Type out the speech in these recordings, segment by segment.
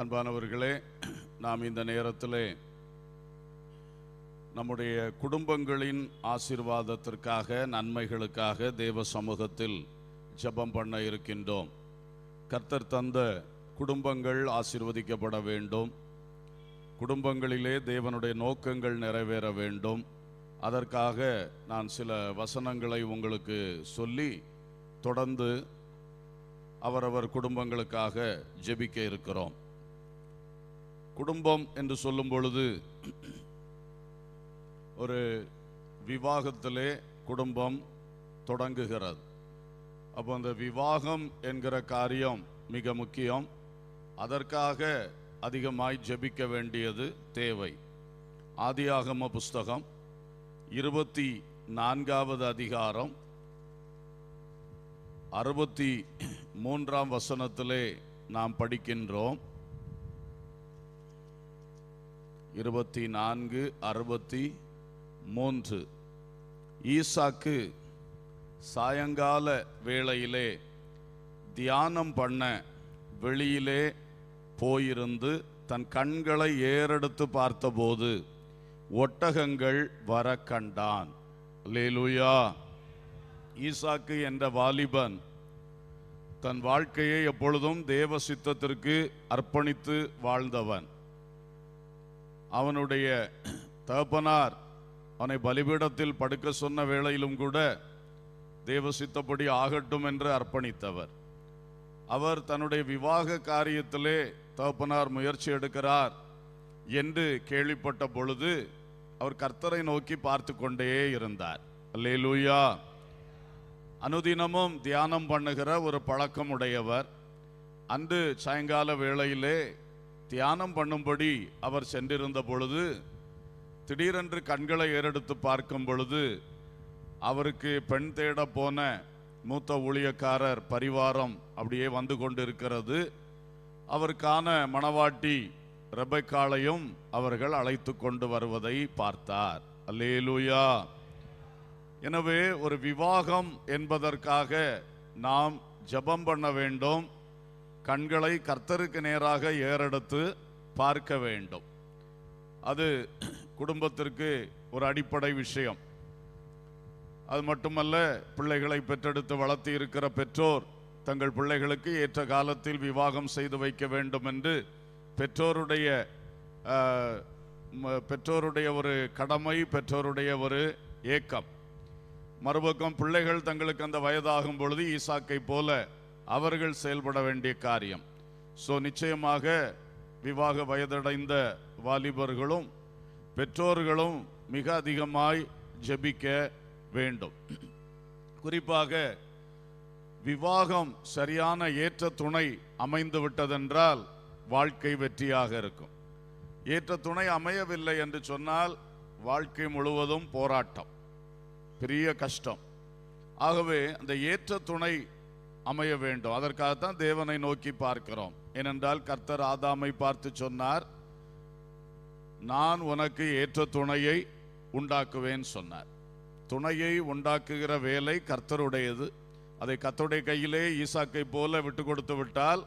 அன்பானவர்களே நாம் இந்த நேரத்தில் நம்முடைய குடும்பங்களின் ஆசிர்வாதத்திற்காக நன்மைகளுக்காக தேவ சமூகத்தில் ஜபம் பண்ண இருக்கின்றோம் கர்த்தர் தந்த குடும்பங்கள் ஆசிர்வதிக்கப்பட வேண்டும் குடும்பங்களிலே தேவனுடைய நோக்கங்கள் நிறைவேற வேண்டும் அதற்காக நான் சில வசனங்களை உங்களுக்கு சொல்லி தொடர்ந்து அவரவர் குடும்பங்களுக்காக ஜெபிக்க இருக்கிறோம் குடும்பம் என்று சொல்லும் பொழுது ஒரு விவாகத்திலே குடும்பம் தொடங்குகிறது அப்போ அந்த விவாகம் என்கிற காரியம் மிக முக்கியம் அதற்காக அதிகமாய் ஜபிக்க வேண்டியது தேவை ஆதியாகம புஸ்தகம் இருபத்தி நான்காவது அதிகாரம் அறுபத்தி மூன்றாம் வசனத்திலே நாம் படிக்கின்றோம் இருபத்தி நான்கு அறுபத்தி மூன்று ஈசாக்கு சாயங்கால வேளையிலே தியானம் பண்ண வெளியிலே போயிருந்து தன் கண்களை ஏறெடுத்து பார்த்தபோது ஒட்டகங்கள் வர கண்டான் லேலுயா ஈசாக்கு என்ற வாலிபன் தன் வாழ்க்கையை எப்பொழுதும் தேவ சித்தத்திற்கு அர்ப்பணித்து வாழ்ந்தவன் அவனுடைய தகப்பனார் அவனை பலிபீடத்தில் படுக்க சொன்ன வேளையிலும் கூட தேவசித்தப்படி ஆகட்டும் என்று அர்ப்பணித்தவர் அவர் தன்னுடைய விவாக காரியத்திலே தகப்பனார் முயற்சி எடுக்கிறார் என்று கேள்விப்பட்ட பொழுது அவர் கர்த்தரை நோக்கி பார்த்து கொண்டே இருந்தார் அல்லேலூயா அனுதினமும் தியானம் பண்ணுகிற ஒரு பழக்கம் உடையவர் அன்று சாயங்கால வேளையிலே தியானம் பண்ணும்படி அவர் சென்றிருந்த பொழுது திடீரென்று கண்களை ஏறெடுத்து பார்க்கும் பொழுது அவருக்கு பெண் தேட போன மூத்த ஊழியக்காரர் பரிவாரம் அப்படியே வந்து கொண்டிருக்கிறது அவருக்கான மணவாட்டி ரெபைக்காலையும் அவர்கள் அழைத்து கொண்டு வருவதை பார்த்தார் அல்லேலூயா எனவே ஒரு விவாகம் என்பதற்காக நாம் ஜபம் பண்ண வேண்டும் கண்களை கர்த்தருக்கு நேராக ஏறெடுத்து பார்க்க வேண்டும் அது குடும்பத்திற்கு ஒரு அடிப்படை விஷயம் அது மட்டுமல்ல பிள்ளைகளை பெற்றெடுத்து வளர்த்தி இருக்கிற பெற்றோர் தங்கள் பிள்ளைகளுக்கு ஏற்ற காலத்தில் விவாகம் செய்து வைக்க வேண்டும் என்று பெற்றோருடைய பெற்றோருடைய ஒரு கடமை பெற்றோருடைய ஒரு ஏக்கம் மறுபக்கம் பிள்ளைகள் தங்களுக்கு அந்த வயதாகும் பொழுது ஈசாக்கை போல அவர்கள் செயல்பட வேண்டிய காரியம் ஸோ நிச்சயமாக விவாக வயதடைந்த வாலிபர்களும் பெற்றோர்களும் மிக அதிகமாய் ஜெபிக்க வேண்டும் குறிப்பாக விவாகம் சரியான ஏற்ற துணை அமைந்து விட்டதென்றால் வாழ்க்கை வெற்றியாக இருக்கும் ஏற்ற துணை அமையவில்லை என்று சொன்னால் வாழ்க்கை முழுவதும் போராட்டம் பெரிய கஷ்டம் ஆகவே அந்த ஏற்ற துணை அமைய வேண்டும் அதற்காகத்தான் தேவனை நோக்கி பார்க்கிறோம் ஏனென்றால் கர்த்தர் ஆதாமை பார்த்து சொன்னார் நான் உனக்கு ஏற்ற துணையை உண்டாக்குவேன் சொன்னார் துணையை உண்டாக்குகிற வேலை கர்த்தருடையது அதை கத்தருடைய கையிலே ஈசாக்கை போல விட்டு கொடுத்து விட்டால்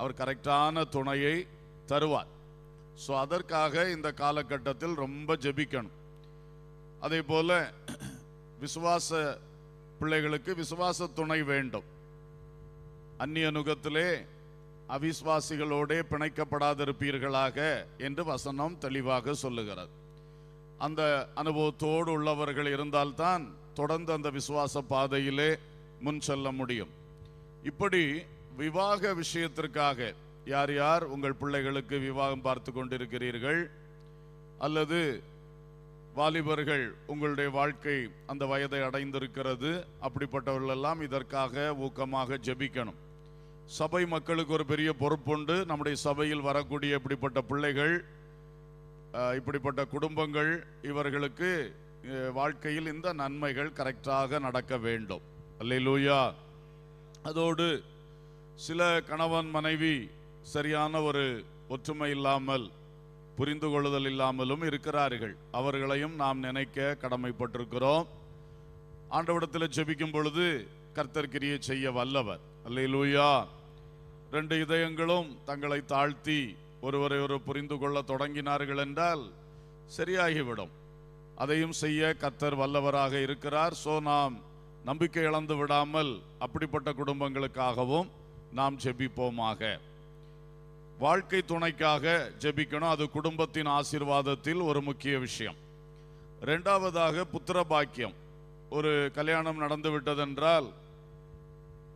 அவர் கரெக்டான துணையை தருவார் ஸோ அதற்காக இந்த காலகட்டத்தில் ரொம்ப ஜெபிக்கணும் அதே போல விசுவாச பிள்ளைகளுக்கு விசுவாச துணை வேண்டும் அந்நியனுகத்திலே அவிஸ்வாசிகளோடே பிணைக்கப்படாதிருப்பீர்களாக என்று வசனம் தெளிவாக சொல்லுகிறது அந்த அனுபவத்தோடு உள்ளவர்கள் இருந்தால்தான் தொடர்ந்து அந்த விசுவாச பாதையிலே முன் செல்ல முடியும் இப்படி விவாக விஷயத்திற்காக யார் யார் உங்கள் பிள்ளைகளுக்கு விவாகம் பார்த்து கொண்டிருக்கிறீர்கள் அல்லது வாலிபர்கள் உங்களுடைய வாழ்க்கை அந்த வயதை அடைந்திருக்கிறது அப்படிப்பட்டவர்களெல்லாம் இதற்காக ஊக்கமாக ஜெபிக்கணும் சபை மக்களுக்கு ஒரு பெரிய பொறுப்புண்டு நம்முடைய சபையில் வரக்கூடிய இப்படிப்பட்ட பிள்ளைகள் இப்படிப்பட்ட குடும்பங்கள் இவர்களுக்கு வாழ்க்கையில் இந்த நன்மைகள் கரெக்டாக நடக்க வேண்டும் அல்லையிலூயா அதோடு சில கணவன் மனைவி சரியான ஒரு ஒற்றுமை இல்லாமல் புரிந்து கொள்ளுதல் இல்லாமலும் இருக்கிறார்கள் அவர்களையும் நாம் நினைக்க கடமைப்பட்டிருக்கிறோம் ஆண்டவிடத்தில் ஜெபிக்கும் பொழுது கர்த்தர்கிரியை செய்ய வல்லவர் அல்லூயா ரெண்டு இதயங்களும் தங்களை தாழ்த்தி ஒருவரை ஒரு புரிந்து கொள்ள தொடங்கினார்கள் என்றால் சரியாகிவிடும் அதையும் செய்ய கத்தர் வல்லவராக இருக்கிறார் சோ நாம் நம்பிக்கை இழந்து விடாமல் அப்படிப்பட்ட குடும்பங்களுக்காகவும் நாம் ஜெபிப்போமாக வாழ்க்கை துணைக்காக ஜெபிக்கணும் அது குடும்பத்தின் ஆசீர்வாதத்தில் ஒரு முக்கிய விஷயம் ரெண்டாவதாக புத்திர பாக்கியம் ஒரு கல்யாணம் நடந்து விட்டதென்றால்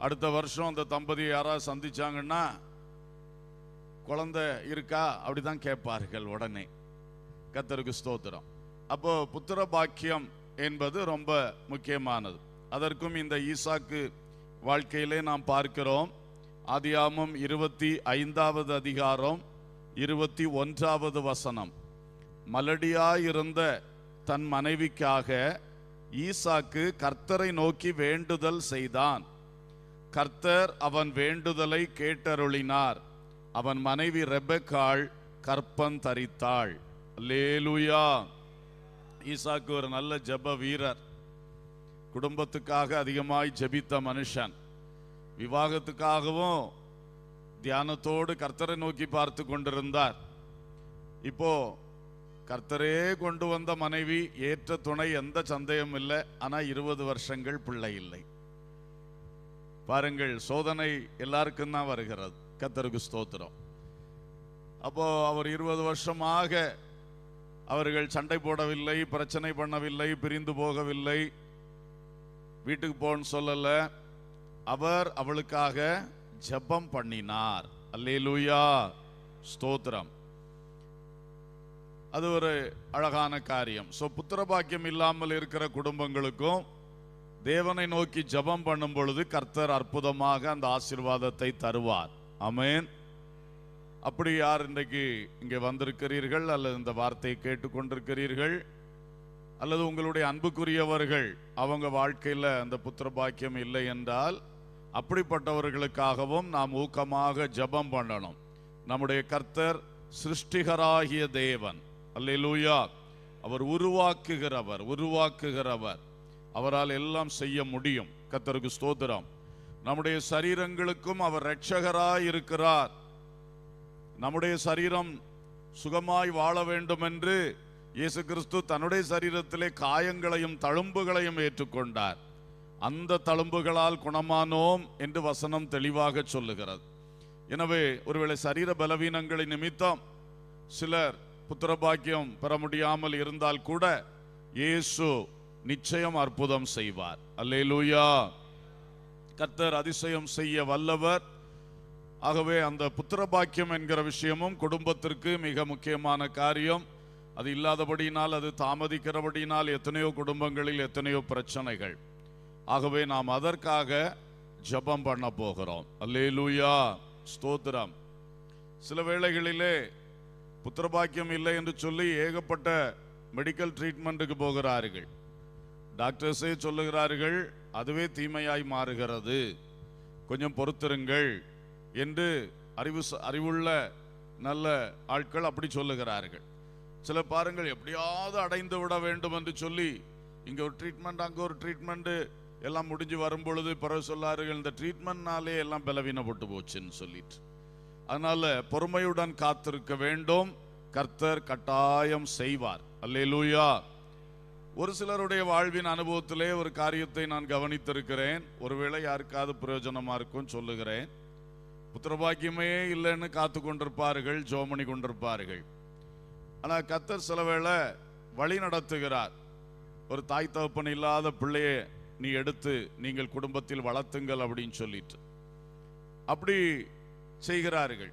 அடுத்த வருஷம் அந்த தம்பதியை யாராவது சந்திச்சாங்கன்னா குழந்தை இருக்கா அப்படிதான் கேட்பார்கள் உடனே கத்தருக்கு ஸ்தோத்திரம் அப்போ புத்திர பாக்கியம் என்பது ரொம்ப முக்கியமானது அதற்கும் இந்த ஈசாக்கு வாழ்க்கையிலே நாம் பார்க்கிறோம் ஆதியாமம் இருபத்தி ஐந்தாவது அதிகாரம் இருபத்தி ஒன்றாவது வசனம் மலடியாயிருந்த தன் மனைவிக்காக ஈசாக்கு கர்த்தரை நோக்கி வேண்டுதல் செய்தான் கர்த்தர் அவன் வேண்டுதலை கேட்டருளினார் அவன் மனைவி ரெபக்காள் கற்பம் தரித்தாள் லேலுயா ஈசாக்கு ஒரு நல்ல ஜப வீரர் குடும்பத்துக்காக அதிகமாய் ஜபித்த மனுஷன் விவாகத்துக்காகவும் தியானத்தோடு கர்த்தரை நோக்கி பார்த்து கொண்டிருந்தார் இப்போ கர்த்தரே கொண்டு வந்த மனைவி ஏற்ற துணை எந்த சந்தேகம் இல்லை ஆனால் இருபது வருஷங்கள் பிள்ளை இல்லை பாருங்கள் சோதனை எல்லாருக்கும் தான் வருகிறது கத்தருக்கு ஸ்தோத்திரம் அப்போ அவர் இருபது வருஷமாக அவர்கள் சண்டை போடவில்லை பிரச்சனை பண்ணவில்லை பிரிந்து போகவில்லை வீட்டுக்கு போன்னு சொல்லலை அவர் அவளுக்காக ஜபம் பண்ணினார் அல்லே லூயா ஸ்தோத்திரம் அது ஒரு அழகான காரியம் ஸோ புத்திர பாக்கியம் இல்லாமல் இருக்கிற குடும்பங்களுக்கும் தேவனை நோக்கி ஜபம் பண்ணும் பொழுது கர்த்தர் அற்புதமாக அந்த ஆசிர்வாதத்தை தருவார் அமேன் அப்படி யார் இன்றைக்கு இங்கே வந்திருக்கிறீர்கள் அல்லது இந்த வார்த்தையை கேட்டுக்கொண்டிருக்கிறீர்கள் அல்லது உங்களுடைய அன்புக்குரியவர்கள் அவங்க வாழ்க்கையில் அந்த புத்திர பாக்கியம் இல்லை என்றால் அப்படிப்பட்டவர்களுக்காகவும் நாம் ஊக்கமாக ஜபம் பண்ணணும் நம்முடைய கர்த்தர் சிருஷ்டிகராகிய தேவன் அல்ல அவர் உருவாக்குகிறவர் உருவாக்குகிறவர் அவரால் எல்லாம் செய்ய முடியும் கத்தருக்கு ஸ்தோத்திரம் நம்முடைய சரீரங்களுக்கும் அவர் ரட்சகராய் இருக்கிறார் நம்முடைய சரீரம் சுகமாய் வாழ வேண்டும் என்று இயேசு கிறிஸ்து தன்னுடைய சரீரத்திலே காயங்களையும் தழும்புகளையும் ஏற்றுக்கொண்டார் அந்த தழும்புகளால் குணமானோம் என்று வசனம் தெளிவாக சொல்லுகிறது எனவே ஒருவேளை சரீர பலவீனங்களை நிமித்தம் சிலர் புத்திரபாக்கியம் பெற முடியாமல் இருந்தால் கூட இயேசு நிச்சயம் அற்புதம் செய்வார் அல்லேலூயா கத்தர் அதிசயம் செய்ய வல்லவர் ஆகவே அந்த புத்திர பாக்கியம் என்கிற விஷயமும் குடும்பத்திற்கு மிக முக்கியமான காரியம் அது இல்லாதபடியினால் அது தாமதிக்கிறபடியினால் எத்தனையோ குடும்பங்களில் எத்தனையோ பிரச்சனைகள் ஆகவே நாம் அதற்காக ஜபம் பண்ண போகிறோம் அல்லேலூயா ஸ்தோத்திரம் சில வேளைகளிலே புத்திரபாக்கியம் இல்லை என்று சொல்லி ஏகப்பட்ட மெடிக்கல் ட்ரீட்மெண்ட்டுக்கு போகிறார்கள் டாக்டர்ஸே சொல்லுகிறார்கள் அதுவே தீமையாய் மாறுகிறது கொஞ்சம் பொறுத்திருங்கள் என்று அறிவு அறிவுள்ள நல்ல ஆட்கள் அப்படி சொல்லுகிறார்கள் சில பாருங்கள் எப்படியாவது அடைந்து விட வேண்டும் என்று சொல்லி இங்கே ஒரு ட்ரீட்மெண்ட் அங்கே ஒரு ட்ரீட்மெண்ட்டு எல்லாம் முடிஞ்சு வரும் பொழுது பிறகு சொல்லார்கள் இந்த ட்ரீட்மெண்ட்னாலே எல்லாம் பலவீனப்பட்டு போச்சுன்னு சொல்லிட்டு அதனால் பொறுமையுடன் காத்திருக்க வேண்டும் கர்த்தர் கட்டாயம் செய்வார் அல்லே லூயா ஒரு சிலருடைய வாழ்வின் அனுபவத்திலே ஒரு காரியத்தை நான் கவனித்திருக்கிறேன் ஒருவேளை யாருக்காவது பிரயோஜனமாக இருக்கும் சொல்லுகிறேன் புத்திரபாக்கியமே இல்லைன்னு காத்து கொண்டிருப்பார்கள் ஜோமணி கொண்டிருப்பார்கள் ஆனால் கத்தர் சில வேளை வழி நடத்துகிறார் ஒரு தாய் தகுப்பன் இல்லாத பிள்ளையை நீ எடுத்து நீங்கள் குடும்பத்தில் வளர்த்துங்கள் அப்படின்னு சொல்லிட்டு அப்படி செய்கிறார்கள்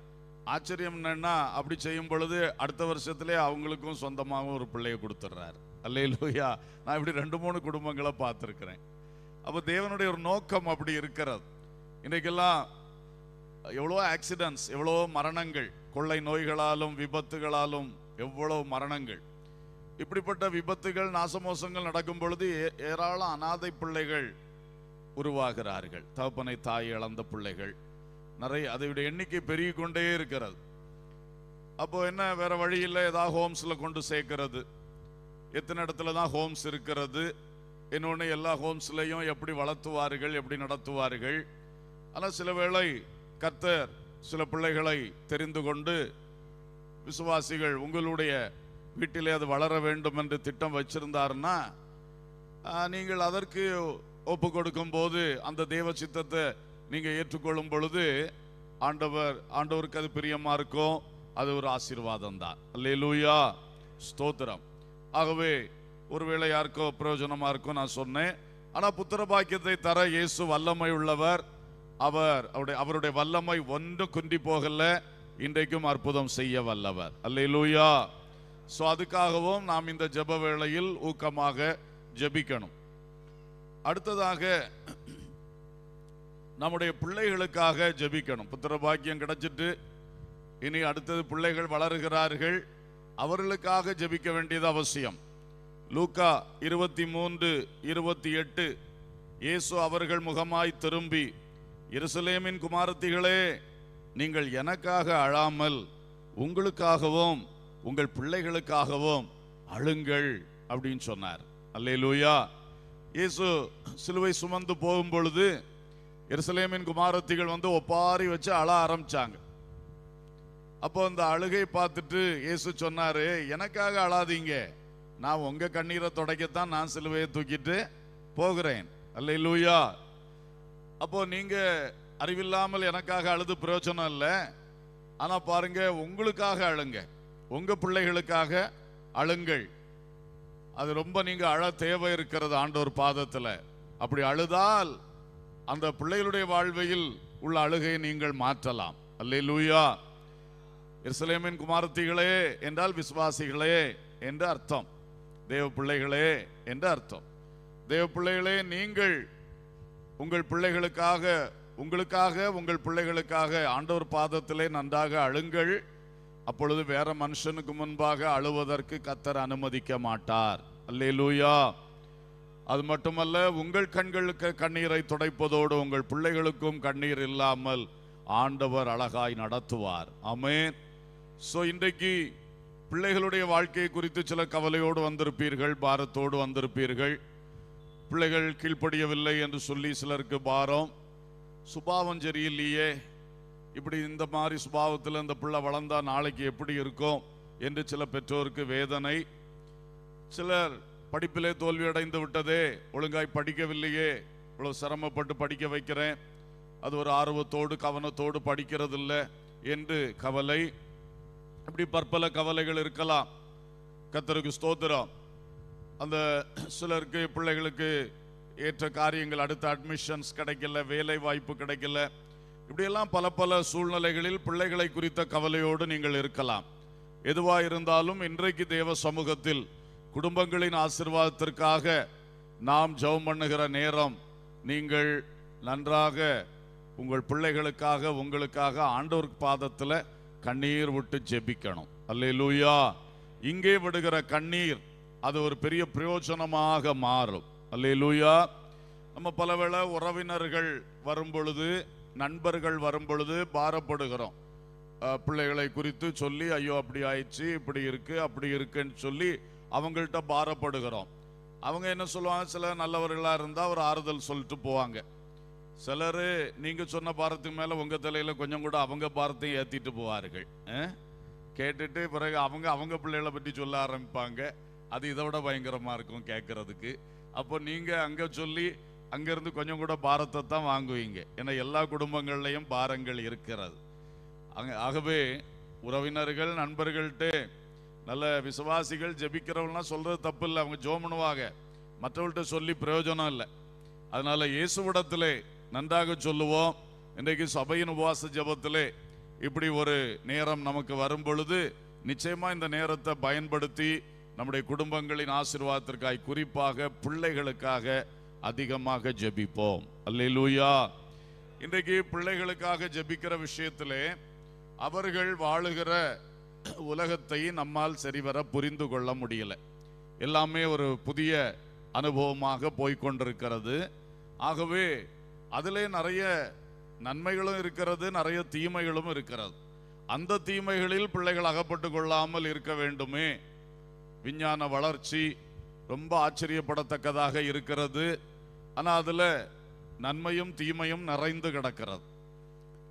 ஆச்சரியம் என்னன்னா அப்படி செய்யும் பொழுது அடுத்த வருஷத்துல அவங்களுக்கும் சொந்தமாகவும் ஒரு பிள்ளையை கொடுத்துட்றாரு அல்லே லூயா நான் இப்படி ரெண்டு மூணு குடும்பங்களை பார்த்துருக்குறேன் அப்போ தேவனுடைய ஒரு நோக்கம் அப்படி இருக்கிறது இன்றைக்கெல்லாம் எவ்வளோ ஆக்சிடென்ட்ஸ் எவ்வளோ மரணங்கள் கொள்ளை நோய்களாலும் விபத்துகளாலும் எவ்வளோ மரணங்கள் இப்படிப்பட்ட விபத்துகள் நாசமோசங்கள் நடக்கும் பொழுது ஏராளம் அனாதை பிள்ளைகள் உருவாகிறார்கள் தகப்பனை தாய் இழந்த பிள்ளைகள் நிறைய அதையுடைய எண்ணிக்கை பெருகி கொண்டே இருக்கிறது அப்போ என்ன வேற இல்லை ஏதாவது ஹோம்ஸில் கொண்டு சேர்க்கிறது எத்தனை இடத்துல தான் ஹோம்ஸ் இருக்கிறது இன்னொன்று எல்லா ஹோம்ஸ்லேயும் எப்படி வளர்த்துவார்கள் எப்படி நடத்துவார்கள் ஆனால் சில வேளை கத்தர் சில பிள்ளைகளை தெரிந்து கொண்டு விசுவாசிகள் உங்களுடைய வீட்டிலே அது வளர வேண்டும் என்று திட்டம் வச்சிருந்தாருன்னா நீங்கள் அதற்கு ஒப்பு கொடுக்கும் போது அந்த தெய்வ சித்தத்தை நீங்கள் ஏற்றுக்கொள்ளும் பொழுது ஆண்டவர் ஆண்டவருக்கு அது பிரியமாக இருக்கும் அது ஒரு ஆசீர்வாதம் தான் அல்லேலூயா ஸ்தோத்திரம் ஆகவே ஒருவேளை யாருக்கோ பிரயோஜனமாக இருக்கும் நான் சொன்னேன் ஆனால் புத்திர பாக்கியத்தை தர இயேசு வல்லமை உள்ளவர் அவர் அவருடைய அவருடைய வல்லமை ஒன்றும் குன்றி போகல இன்றைக்கும் அற்புதம் செய்ய வல்லவர் அல்லையிலூயா ஸோ அதுக்காகவும் நாம் இந்த ஜப வேளையில் ஊக்கமாக ஜபிக்கணும் அடுத்ததாக நம்முடைய பிள்ளைகளுக்காக ஜபிக்கணும் புத்திர பாக்கியம் கிடைச்சிட்டு இனி அடுத்தது பிள்ளைகள் வளருகிறார்கள் அவர்களுக்காக ஜபிக்க வேண்டியது அவசியம் லூக்கா இருபத்தி மூன்று இருபத்தி எட்டு இயேசு அவர்கள் முகமாய் திரும்பி இருசலேமின் குமாரத்திகளே நீங்கள் எனக்காக அழாமல் உங்களுக்காகவும் உங்கள் பிள்ளைகளுக்காகவும் அழுங்கள் அப்படின்னு சொன்னார் அல்லே லூயா இயேசு சிலுவை சுமந்து போகும் பொழுது இருசலேமின் குமாரத்திகள் வந்து ஒப்பாரி வச்சு அழ ஆரம்பிச்சாங்க அப்போ அந்த அழுகை பார்த்துட்டு இயேசு சொன்னாரு எனக்காக அழாதீங்க நான் உங்க கண்ணீரை துடைக்கத்தான் நான் சிலுவையை தூக்கிட்டு போகிறேன் அல்ல லூயா அப்போ நீங்க அறிவில்லாமல் எனக்காக அழுது பிரயோஜனம் இல்லை ஆனா பாருங்க உங்களுக்காக அழுங்க உங்க பிள்ளைகளுக்காக அழுங்கள் அது ரொம்ப நீங்க அழ தேவை இருக்கிறது ஆண்டோர் பாதத்துல அப்படி அழுதால் அந்த பிள்ளைகளுடைய வாழ்வையில் உள்ள அழுகையை நீங்கள் மாற்றலாம் அல்ல லூயா எருசலேமின் குமாரத்திகளே என்றால் விசுவாசிகளே என்று அர்த்தம் தேவ பிள்ளைகளே என்று அர்த்தம் தேவ பிள்ளைகளே நீங்கள் உங்கள் பிள்ளைகளுக்காக உங்களுக்காக உங்கள் பிள்ளைகளுக்காக ஆண்டவர் பாதத்திலே நன்றாக அழுங்கள் அப்பொழுது வேற மனுஷனுக்கு முன்பாக அழுவதற்கு கத்தர் அனுமதிக்க மாட்டார் அல்லே லூயா அது மட்டுமல்ல உங்கள் கண்களுக்கு கண்ணீரை துடைப்பதோடு உங்கள் பிள்ளைகளுக்கும் கண்ணீர் இல்லாமல் ஆண்டவர் அழகாய் நடத்துவார் அமேன் ஸோ இன்றைக்கு பிள்ளைகளுடைய வாழ்க்கையை குறித்து சில கவலையோடு வந்திருப்பீர்கள் பாரத்தோடு வந்திருப்பீர்கள் பிள்ளைகள் கீழ்ப்படியவில்லை என்று சொல்லி சிலருக்கு பாரம் சுபாவம் சரியில்லையே இப்படி இந்த மாதிரி சுபாவத்தில் இந்த பிள்ளை வளர்ந்தா நாளைக்கு எப்படி இருக்கும் என்று சில பெற்றோருக்கு வேதனை சிலர் படிப்பிலே தோல்வி அடைந்து விட்டதே ஒழுங்காய் படிக்கவில்லையே இவ்வளோ சிரமப்பட்டு படிக்க வைக்கிறேன் அது ஒரு ஆர்வத்தோடு கவனத்தோடு படிக்கிறதில்லை என்று கவலை இப்படி பற்பல கவலைகள் இருக்கலாம் கத்தருக்கு ஸ்தோத்திரம் அந்த சிலருக்கு பிள்ளைகளுக்கு ஏற்ற காரியங்கள் அடுத்த அட்மிஷன்ஸ் கிடைக்கல வேலை வாய்ப்பு கிடைக்கல இப்படியெல்லாம் பல பல சூழ்நிலைகளில் பிள்ளைகளை குறித்த கவலையோடு நீங்கள் இருக்கலாம் எதுவா இருந்தாலும் இன்றைக்கு தேவ சமூகத்தில் குடும்பங்களின் ஆசிர்வாதத்திற்காக நாம் ஜெபம் பண்ணுகிற நேரம் நீங்கள் நன்றாக உங்கள் பிள்ளைகளுக்காக உங்களுக்காக ஆண்டோர் பாதத்தில் கண்ணீர் விட்டு ஜெபிக்கணும் அல்லேலூயா இங்கே விடுகிற கண்ணீர் அது ஒரு பெரிய பிரயோஜனமாக மாறும் அல்லேலூயா நம்ம பலவேளை உறவினர்கள் வரும்பொழுது நண்பர்கள் வரும்பொழுது பாரப்படுகிறோம் பிள்ளைகளை குறித்து சொல்லி ஐயோ அப்படி ஆயிடுச்சு இப்படி இருக்கு அப்படி இருக்குன்னு சொல்லி அவங்கள்ட்ட பாரப்படுகிறோம் அவங்க என்ன சொல்லுவாங்க சில நல்லவர்களாக இருந்தால் ஒரு ஆறுதல் சொல்லிட்டு போவாங்க சிலர் நீங்கள் சொன்ன பாரத்துக்கு மேலே உங்கள் தலையில் கொஞ்சம் கூட அவங்க பாரத்தையும் ஏற்றிட்டு போவார்கள் கேட்டுட்டு பிறகு அவங்க அவங்க பிள்ளைகளை பற்றி சொல்ல ஆரம்பிப்பாங்க அது இதை விட பயங்கரமாக இருக்கும் கேட்குறதுக்கு அப்போ நீங்கள் அங்கே சொல்லி அங்கேருந்து கொஞ்சம் கூட பாரத்தை தான் வாங்குவீங்க ஏன்னா எல்லா குடும்பங்கள்லையும் பாரங்கள் இருக்கிறது அங்கே ஆகவே உறவினர்கள் நண்பர்கள்ட்டு நல்ல விசுவாசிகள் ஜெபிக்கிறவங்களாம் சொல்கிறது தப்பு இல்லை அவங்க ஜோமனுவாங்க மற்றவர்கள்ட்ட சொல்லி பிரயோஜனம் இல்லை அதனால் இயேசுவிடத்தில் நன்றாக சொல்லுவோம் இன்றைக்கு சபையின் உபவாச ஜபத்திலே இப்படி ஒரு நேரம் நமக்கு வரும் பொழுது நிச்சயமா இந்த நேரத்தை பயன்படுத்தி நம்முடைய குடும்பங்களின் ஆசிர்வாதத்திற்காய் குறிப்பாக பிள்ளைகளுக்காக அதிகமாக ஜபிப்போம் அல்லூயா இன்றைக்கு பிள்ளைகளுக்காக ஜபிக்கிற விஷயத்திலே அவர்கள் வாழுகிற உலகத்தை நம்மால் சரிவர புரிந்து கொள்ள முடியல எல்லாமே ஒரு புதிய அனுபவமாக போய்கொண்டிருக்கிறது ஆகவே அதிலே நிறைய நன்மைகளும் இருக்கிறது நிறைய தீமைகளும் இருக்கிறது அந்த தீமைகளில் பிள்ளைகள் அகப்பட்டு கொள்ளாமல் இருக்க வேண்டுமே விஞ்ஞான வளர்ச்சி ரொம்ப ஆச்சரியப்படத்தக்கதாக இருக்கிறது ஆனால் அதில் நன்மையும் தீமையும் நிறைந்து கிடக்கிறது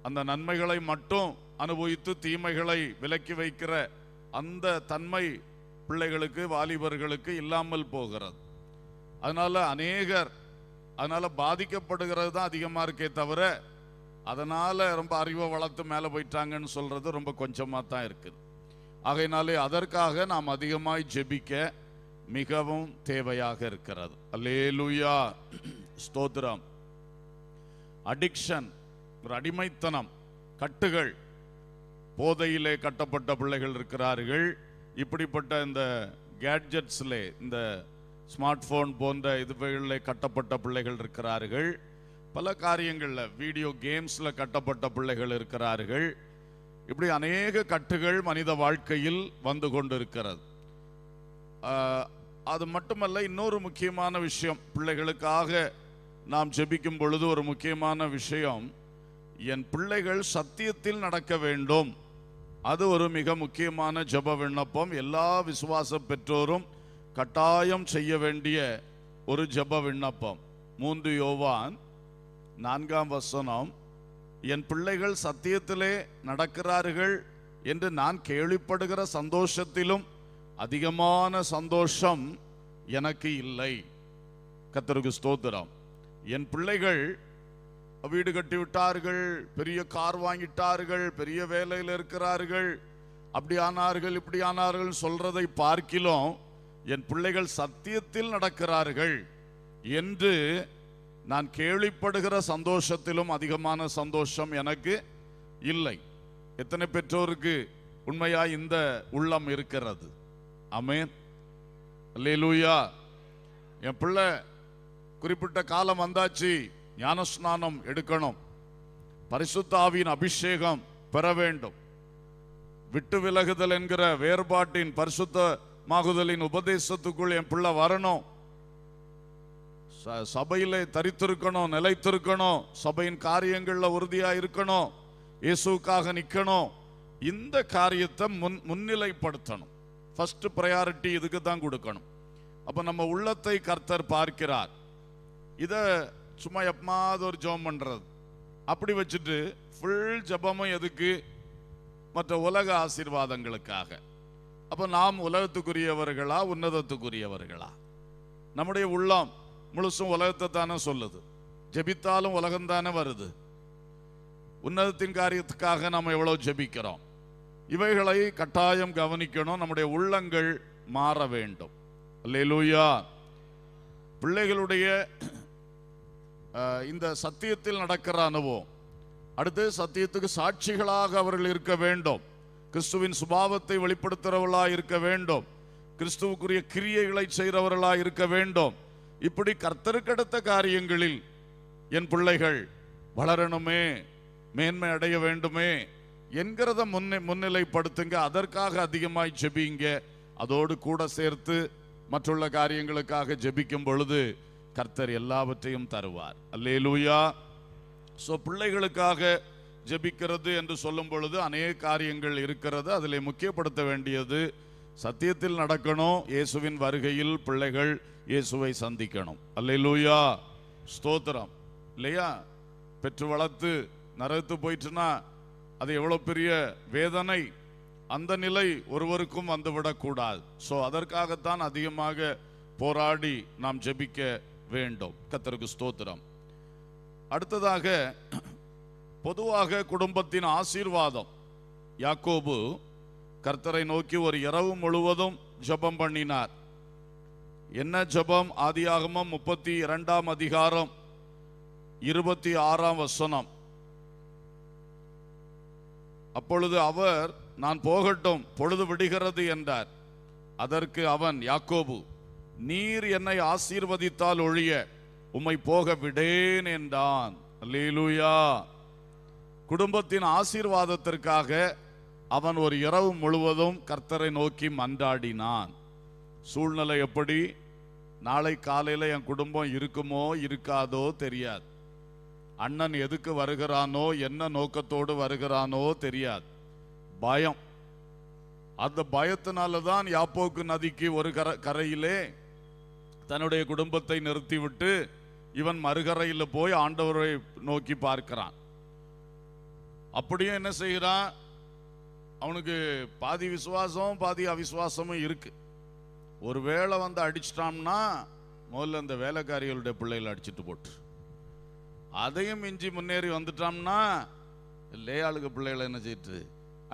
அந்த நன்மைகளை மட்டும் அனுபவித்து தீமைகளை விலக்கி வைக்கிற அந்த தன்மை பிள்ளைகளுக்கு வாலிபர்களுக்கு இல்லாமல் போகிறது அதனால் அநேகர் அதனால பாதிக்கப்படுகிறது தான் அதிகமாக இருக்கே தவிர அதனால் ரொம்ப அறிவை வளர்த்து மேலே போயிட்டாங்கன்னு சொல்கிறது ரொம்ப கொஞ்சமாக தான் இருக்குது ஆகையினாலே அதற்காக நாம் அதிகமாய் ஜெபிக்க மிகவும் தேவையாக இருக்கிறது அல்லேலுயா ஸ்தோத்திரம் அடிக்ஷன் ஒரு அடிமைத்தனம் கட்டுகள் போதையிலே கட்டப்பட்ட பிள்ளைகள் இருக்கிறார்கள் இப்படிப்பட்ட இந்த கேட்ஜெட்ஸில் இந்த ஸ்மார்ட் ஃபோன் போன்ற இதுகளில் கட்டப்பட்ட பிள்ளைகள் இருக்கிறார்கள் பல காரியங்களில் வீடியோ கேம்ஸில் கட்டப்பட்ட பிள்ளைகள் இருக்கிறார்கள் இப்படி அநேக கட்டுகள் மனித வாழ்க்கையில் வந்து கொண்டிருக்கிறது அது மட்டுமல்ல இன்னொரு முக்கியமான விஷயம் பிள்ளைகளுக்காக நாம் ஜெபிக்கும் பொழுது ஒரு முக்கியமான விஷயம் என் பிள்ளைகள் சத்தியத்தில் நடக்க வேண்டும் அது ஒரு மிக முக்கியமான ஜப விண்ணப்பம் எல்லா விசுவாச பெற்றோரும் கட்டாயம் செய்ய வேண்டிய ஒரு ஜப விண்ணப்பம் மூன்று யோவான் நான்காம் வசனம் என் பிள்ளைகள் சத்தியத்திலே நடக்கிறார்கள் என்று நான் கேள்விப்படுகிற சந்தோஷத்திலும் அதிகமான சந்தோஷம் எனக்கு இல்லை கத்தருக்கு ஸ்தோத்திரம் என் பிள்ளைகள் வீடு கட்டிவிட்டார்கள் பெரிய கார் வாங்கிட்டார்கள் பெரிய வேலையில் இருக்கிறார்கள் அப்படி ஆனார்கள் இப்படி ஆனார்கள் சொல்றதை பார்க்கிலும் என் பிள்ளைகள் சத்தியத்தில் நடக்கிறார்கள் என்று நான் கேள்விப்படுகிற சந்தோஷத்திலும் அதிகமான சந்தோஷம் எனக்கு இல்லை எத்தனை பெற்றோருக்கு உண்மையா இந்த உள்ளம் இருக்கிறது அமேன் லூயா என் பிள்ளை குறிப்பிட்ட காலம் வந்தாச்சு ஞானஸ்நானம் எடுக்கணும் பரிசுத்தாவின் அபிஷேகம் பெற வேண்டும் விட்டு விலகுதல் என்கிற வேறுபாட்டின் பரிசுத்த மாகுதலின் உபதேசத்துக்குள் என் பிள்ளை வரணும் சபையில தரித்திருக்கணும் நிலைத்திருக்கணும் சபையின் காரியங்கள்ல உறுதியா இருக்கணும் இயேசுக்காக நிக்கணும் இந்த காரியத்தை முன் முன்னிலைப்படுத்தணும் ஃபர்ஸ்ட் ப்ரையாரிட்டி இதுக்கு தான் கொடுக்கணும் அப்போ நம்ம உள்ளத்தை கர்த்தர் பார்க்கிறார் இதை சும்மா எப்பமாவது ஒரு ஜபம் பண்ணுறது அப்படி வச்சுட்டு ஃபுல் ஜபமும் எதுக்கு மற்ற உலக ஆசீர்வாதங்களுக்காக அப்போ நாம் உலகத்துக்குரியவர்களா உன்னதத்துக்குரியவர்களா நம்முடைய உள்ளம் முழுசும் உலகத்தை தானே சொல்லுது ஜபித்தாலும் உலகம் தானே வருது உன்னதத்தின் காரியத்துக்காக நாம் எவ்வளோ ஜபிக்கிறோம் இவைகளை கட்டாயம் கவனிக்கணும் நம்முடைய உள்ளங்கள் மாற வேண்டும் அல்லேலூயா பிள்ளைகளுடைய இந்த சத்தியத்தில் நடக்கிற அனுபவம் அடுத்து சத்தியத்துக்கு சாட்சிகளாக அவர்கள் இருக்க வேண்டும் கிறிஸ்துவின் சுபாவத்தை வெளிப்படுத்துகிறவர்களாக இருக்க வேண்டும் கிறிஸ்துவுக்குரிய கிரியைகளை செய்கிறவர்களாக இருக்க வேண்டும் இப்படி கர்த்தருக்கடுத்த காரியங்களில் என் பிள்ளைகள் வளரணுமே மேன்மை அடைய வேண்டுமே என்கிறத முன்னே முன்னிலைப்படுத்துங்க அதற்காக அதிகமாய் ஜெபிங்க அதோடு கூட சேர்த்து மற்றுள்ள காரியங்களுக்காக ஜெபிக்கும் பொழுது கர்த்தர் எல்லாவற்றையும் தருவார் அல்லேலூயா ஸோ பிள்ளைகளுக்காக ஜெபிக்கிறது என்று சொல்லும் பொழுது அநேக காரியங்கள் இருக்கிறது அதில் முக்கியப்படுத்த வேண்டியது சத்தியத்தில் நடக்கணும் இயேசுவின் வருகையில் பிள்ளைகள் இயேசுவை சந்திக்கணும் அல்லையிலூயா ஸ்தோத்திரம் இல்லையா பெற்று வளர்த்து நரகத்து போயிட்டுனா அது எவ்வளோ பெரிய வேதனை அந்த நிலை ஒருவருக்கும் வந்துவிடக்கூடாது ஸோ அதற்காகத்தான் அதிகமாக போராடி நாம் ஜெபிக்க வேண்டும் கத்தருக்கு ஸ்தோத்திரம் அடுத்ததாக பொதுவாக குடும்பத்தின் ஆசீர்வாதம் யாக்கோபு கர்த்தரை நோக்கி ஒரு இரவு முழுவதும் ஜபம் பண்ணினார் என்ன ஜபம் ஆதியாகமம் முப்பத்தி இரண்டாம் அதிகாரம் இருபத்தி ஆறாம் வசனம் அப்பொழுது அவர் நான் போகட்டும் பொழுது விடுகிறது என்றார் அதற்கு அவன் யாக்கோபு நீர் என்னை ஆசீர்வதித்தால் ஒழிய உம்மை போக விடேன் என்றான் லீலுயா குடும்பத்தின் ஆசீர்வாதத்திற்காக அவன் ஒரு இரவு முழுவதும் கர்த்தரை நோக்கி மன்றாடினான் சூழ்நிலை எப்படி நாளை காலையில் என் குடும்பம் இருக்குமோ இருக்காதோ தெரியாது அண்ணன் எதுக்கு வருகிறானோ என்ன நோக்கத்தோடு வருகிறானோ தெரியாது பயம் அந்த பயத்தினால தான் யாப்போக்கு நதிக்கு ஒரு கர கரையிலே தன்னுடைய குடும்பத்தை நிறுத்திவிட்டு இவன் மறுகரையில் போய் ஆண்டவரை நோக்கி பார்க்கிறான் அப்படியும் என்ன செய்கிறான் அவனுக்கு பாதி விசுவாசம் பாதி அவிசுவாசமும் இருக்கு ஒரு வேலை வந்து அடிச்சிட்டான்னா முதல்ல அந்த வேலைக்காரிகளுடைய பிள்ளைகளை அடிச்சுட்டு போட்டு அதையும் மிஞ்சி முன்னேறி வந்துட்டோம்னா லேயாளுக்கு பிள்ளைகளை என்ன செய்யிட்டு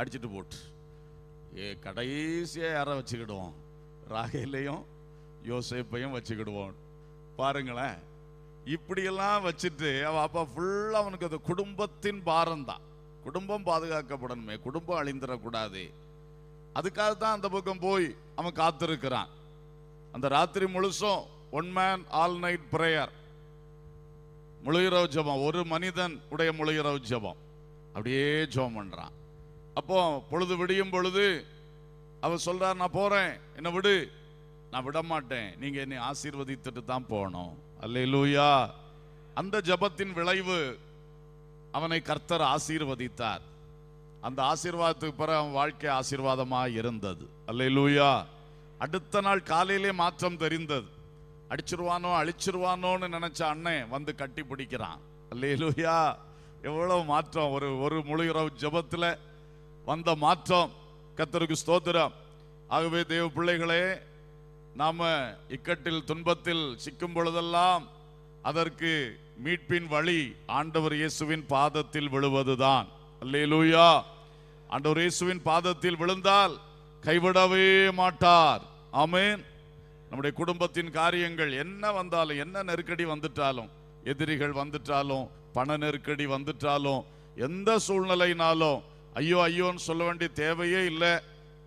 அடிச்சுட்டு போட்டு ஏ கடைசியாக யாரை வச்சுக்கிடுவோம் ராகையிலையும் யோசேப்பையும் வச்சுக்கிடுவோம் பாருங்களேன் இப்படியெல்லாம் வச்சுட்டு அவன் அப்பா ஃபுல்லாக அவனுக்கு அந்த குடும்பத்தின் பாரம்தான் குடும்பம் பாதுகாக்கப்படணுமே குடும்பம் அழிந்துடக்கூடாது அதுக்காக தான் அந்த பக்கம் போய் அவன் காத்திருக்கிறான் அந்த ராத்திரி முழுசும் one man all night prayer முழுகிறவு ஜபம் ஒரு மனிதன் உடைய முழுகிறவு ஜபம் அப்படியே ஜபம் பண்ணுறான் அப்போ பொழுது விடியும் பொழுது அவர் சொல்கிறார் நான் போகிறேன் என்னை விடு நான் விட மாட்டேன் நீங்கள் என்னை ஆசீர்வதித்துட்டு தான் போகணும் அல்ல லூயா அந்த ஜபத்தின் விளைவு அவனை கர்த்தர் ஆசீர்வதித்தார் அந்த ஆசீர்வாதத்துக்கு பிறகு அவன் வாழ்க்கை ஆசீர்வாதமாக இருந்தது அல்ல லூயா அடுத்த நாள் காலையிலே மாற்றம் தெரிந்தது அடிச்சிருவானோ அழிச்சிருவானோன்னு நினைச்ச அண்ணன் வந்து கட்டி பிடிக்கிறான் அல்ல லூயா எவ்வளவு மாற்றம் ஒரு ஒரு முழுகிறவு ஜபத்தில் வந்த மாற்றம் கத்தருக்கு ஸ்தோத்திரம் ஆகவே தேவ பிள்ளைகளே நாம் இக்கட்டில் துன்பத்தில் சிக்கும் பொழுதெல்லாம் அதற்கு மீட்பின் வழி ஆண்டவர் இயேசுவின் பாதத்தில் விழுவதுதான் அல்லேலூயா ஆண்டவர் இயேசுவின் பாதத்தில் விழுந்தால் கைவிடவே மாட்டார் ஆமேன் நம்முடைய குடும்பத்தின் காரியங்கள் என்ன வந்தாலும் என்ன நெருக்கடி வந்துட்டாலும் எதிரிகள் வந்துட்டாலும் பண நெருக்கடி வந்துட்டாலும் எந்த சூழ்நிலைனாலும் ஐயோ ஐயோன்னு சொல்ல வேண்டிய தேவையே இல்லை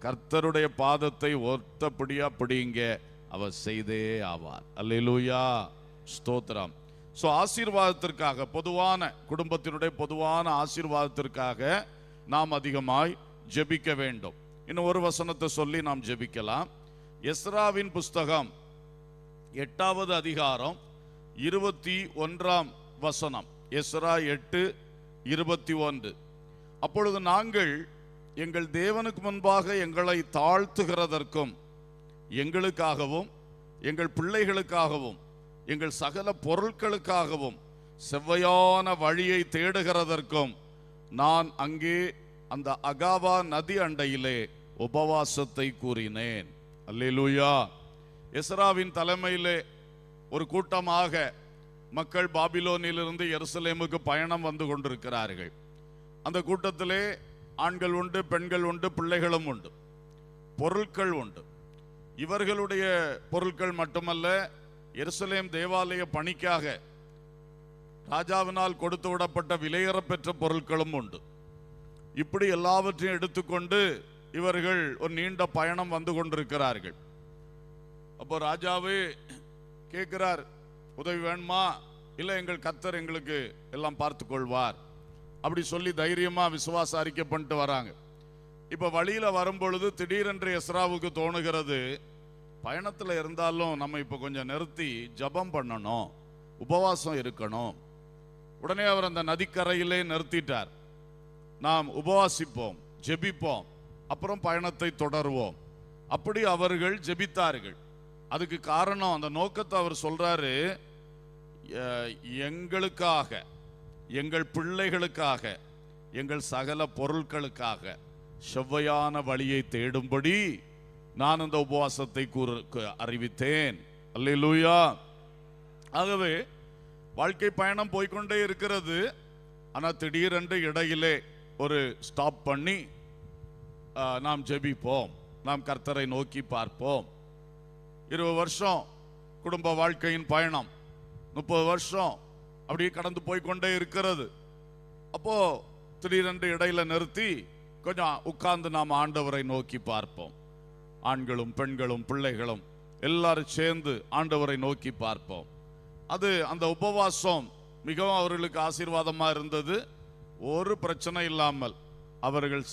கர்த்தருடைய பாதத்தை ஒத்தபடியா பிடிங்க அவர் செய்தே ஆவார் லூயா ஸ்தோத்ரா ஸோ ஆசீர்வாதத்திற்காக பொதுவான குடும்பத்தினுடைய பொதுவான ஆசீர்வாதத்திற்காக நாம் அதிகமாய் ஜெபிக்க வேண்டும் இன்னும் ஒரு வசனத்தை சொல்லி நாம் ஜெபிக்கலாம் எஸ்ராவின் புஸ்தகம் எட்டாவது அதிகாரம் இருபத்தி ஒன்றாம் வசனம் எஸ்ரா எட்டு இருபத்தி ஒன்று அப்பொழுது நாங்கள் எங்கள் தேவனுக்கு முன்பாக எங்களை தாழ்த்துகிறதற்கும் எங்களுக்காகவும் எங்கள் பிள்ளைகளுக்காகவும் எங்கள் சகல பொருட்களுக்காகவும் செவ்வையான வழியை தேடுகிறதற்கும் நான் அங்கே அந்த அகாவா நதி அண்டையிலே உபவாசத்தை கூறினேன் அல்லேலூயா எஸ்ராவின் தலைமையிலே ஒரு கூட்டமாக மக்கள் பாபிலோனிலிருந்து எருசலேமுக்கு பயணம் வந்து கொண்டிருக்கிறார்கள் அந்த கூட்டத்திலே ஆண்கள் உண்டு பெண்கள் உண்டு பிள்ளைகளும் உண்டு பொருட்கள் உண்டு இவர்களுடைய பொருட்கள் மட்டுமல்ல எருசலேம் தேவாலய பணிக்காக ராஜாவினால் கொடுத்து விடப்பட்ட விலையேற பெற்ற பொருட்களும் உண்டு இப்படி எல்லாவற்றையும் எடுத்துக்கொண்டு இவர்கள் ஒரு நீண்ட பயணம் வந்து கொண்டிருக்கிறார்கள் அப்போ ராஜாவே கேட்கிறார் உதவி வேணுமா இல்லை எங்கள் கத்தர் எங்களுக்கு எல்லாம் பார்த்து கொள்வார் அப்படி சொல்லி தைரியமாக விசுவாச அறிக்கை பண்ணிட்டு வராங்க இப்போ வழியில் வரும்பொழுது திடீரென்று எஸ்ராவுக்கு தோணுகிறது பயணத்தில் இருந்தாலும் நம்ம இப்போ கொஞ்சம் நிறுத்தி ஜபம் பண்ணணும் உபவாசம் இருக்கணும் உடனே அவர் அந்த நதிக்கரையிலே நிறுத்திட்டார் நாம் உபவாசிப்போம் ஜெபிப்போம் அப்புறம் பயணத்தை தொடருவோம் அப்படி அவர்கள் ஜெபித்தார்கள் அதுக்கு காரணம் அந்த நோக்கத்தை அவர் சொல்றாரு எங்களுக்காக எங்கள் பிள்ளைகளுக்காக எங்கள் சகல பொருட்களுக்காக செவ்வையான வழியை தேடும்படி நான் அந்த உபவாசத்தை கூற அறிவித்தேன் அல்ல லூயா ஆகவே வாழ்க்கை பயணம் போய்கொண்டே இருக்கிறது ஆனால் திடீரென்று இடையிலே ஒரு ஸ்டாப் பண்ணி நாம் ஜெபிப்போம் நாம் கர்த்தரை நோக்கி பார்ப்போம் இருபது வருஷம் குடும்ப வாழ்க்கையின் பயணம் முப்பது வருஷம் அப்படியே கடந்து போய்கொண்டே இருக்கிறது அப்போது திடீரென்று இடையில நிறுத்தி கொஞ்சம் உட்கார்ந்து நாம் ஆண்டவரை நோக்கி பார்ப்போம் ஆண்களும் பெண்களும் பிள்ளைகளும் எல்லாரும் சேர்ந்து ஆண்டவரை நோக்கி பார்ப்போம் அது அந்த உபவாசம் மிகவும் அவர்களுக்கு ஆசீர்வாதமாக இருந்தது ஒரு பிரச்சனை இல்லாமல் அவர்கள்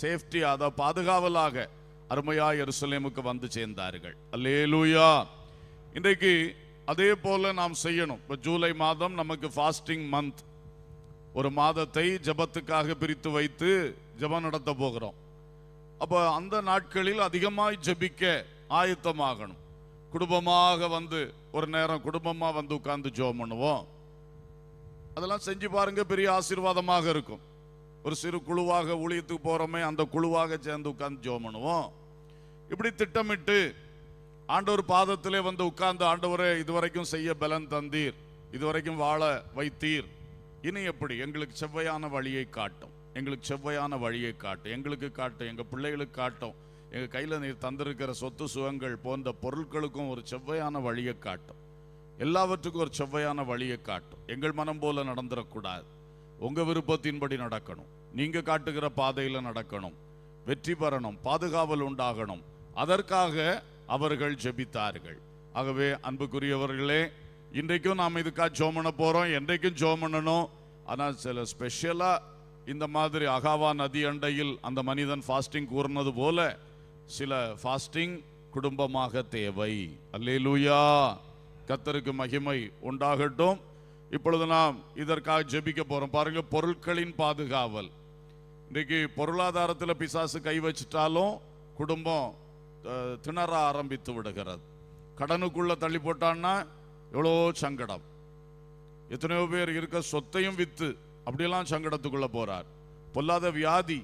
சேஃப்டி அதை பாதுகாவலாக அருமையா எருசலேமுக்கு வந்து சேர்ந்தார்கள் அல்லேலூயா இன்றைக்கு அதே போல் நாம் செய்யணும் இப்போ ஜூலை மாதம் நமக்கு ஃபாஸ்டிங் மந்த் ஒரு மாதத்தை ஜபத்துக்காக பிரித்து வைத்து ஜபம் நடத்த போகிறோம் அப்போ அந்த நாட்களில் அதிகமாய் ஜபிக்க ஆயத்தமாகணும் குடும்பமாக வந்து ஒரு நேரம் குடும்பமாக வந்து உட்கார்ந்து ஜோம் பண்ணுவோம் அதெல்லாம் செஞ்சு பாருங்க பெரிய ஆசீர்வாதமாக இருக்கும் ஒரு சிறு குழுவாக ஊழியத்துக்கு போகிறோமே அந்த குழுவாக சேர்ந்து உட்காந்து ஜோம் பண்ணுவோம் இப்படி திட்டமிட்டு ஆண்டவர் பாதத்திலே வந்து உட்கார்ந்து ஆண்டவரே இதுவரைக்கும் செய்ய பலன் தந்தீர் இதுவரைக்கும் வாழ வைத்தீர் இனி எப்படி எங்களுக்கு செவ்வையான வழியை காட்டும் எங்களுக்கு செவ்வையான வழியை காட்டும் எங்களுக்கு காட்டும் எங்கள் பிள்ளைகளுக்கு காட்டும் எங்கள் கையில் நீர் தந்திருக்கிற சொத்து சுகங்கள் போன்ற பொருட்களுக்கும் ஒரு செவ்வையான வழியை காட்டும் எல்லாவற்றுக்கும் ஒரு செவ்வையான வழியை காட்டும் எங்கள் மனம் போல நடந்துடக்கூடாது உங்கள் விருப்பத்தின்படி நடக்கணும் நீங்கள் காட்டுகிற பாதையில் நடக்கணும் வெற்றி பெறணும் பாதுகாவல் உண்டாகணும் அதற்காக அவர்கள் ஜெபித்தார்கள் ஆகவே அன்புக்குரியவர்களே இன்றைக்கும் நாம் இதுக்காக ஜோமண போகிறோம் என்றைக்கும் ஜோம் ஆனால் சில ஸ்பெஷலாக இந்த மாதிரி அகாவா நதி அண்டையில் அந்த மனிதன் ஃபாஸ்டிங் கூறினது போல சில ஃபாஸ்டிங் குடும்பமாக தேவை அல்லேலூயா கத்தருக்கு மகிமை உண்டாகட்டும் இப்பொழுது நாம் இதற்காக ஜெபிக்க போகிறோம் பாருங்க பொருட்களின் பாதுகாவல் இன்றைக்கு பொருளாதாரத்தில் பிசாசு கை வச்சிட்டாலும் குடும்பம் திணற ஆரம்பித்து விடுகிறது கடனுக்குள்ளே தள்ளி போட்டான்னா எவ்வளோ சங்கடம் எத்தனையோ பேர் இருக்க சொத்தையும் விற்று அப்படியெல்லாம் சங்கடத்துக்குள்ள போறார் பொல்லாத வியாதி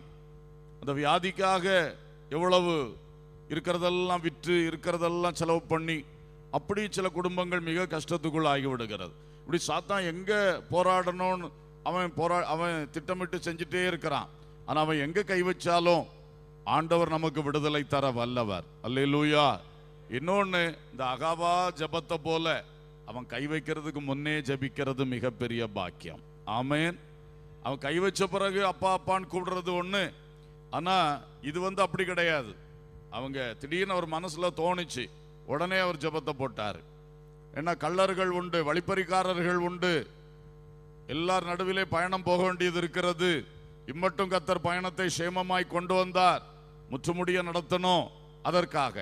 அந்த வியாதிக்காக எவ்வளவு இருக்கிறதெல்லாம் விற்று இருக்கிறதெல்லாம் செலவு பண்ணி அப்படி சில குடும்பங்கள் மிக கஷ்டத்துக்குள் ஆகிவிடுகிறது இப்படி சாத்தான் எங்கே போராடணும்னு அவன் போரா அவன் திட்டமிட்டு செஞ்சுட்டே இருக்கிறான் ஆனால் அவன் எங்கே கை வச்சாலும் ஆண்டவர் நமக்கு விடுதலை தர வல்லவர் அல்லையிலூயா இன்னொன்று இந்த அகாவா ஜபத்தை போல அவன் கை வைக்கிறதுக்கு முன்னே ஜபிக்கிறது மிகப்பெரிய பாக்கியம் ஆமேன் அவன் கை வச்ச பிறகு அப்பா அப்பான்னு கூப்பிடுறது ஒன்று ஆனால் இது வந்து அப்படி கிடையாது அவங்க திடீர்னு அவர் மனசில் தோணுச்சு உடனே அவர் ஜபத்தை போட்டார் ஏன்னா கள்ளர்கள் உண்டு வழிப்பறிக்காரர்கள் உண்டு எல்லார் நடுவிலே பயணம் போக வேண்டியது இருக்கிறது இம்மட்டும் கத்தர் பயணத்தை சேமமாய் கொண்டு வந்தார் முற்றுமுடிய நடத்தணும் அதற்காக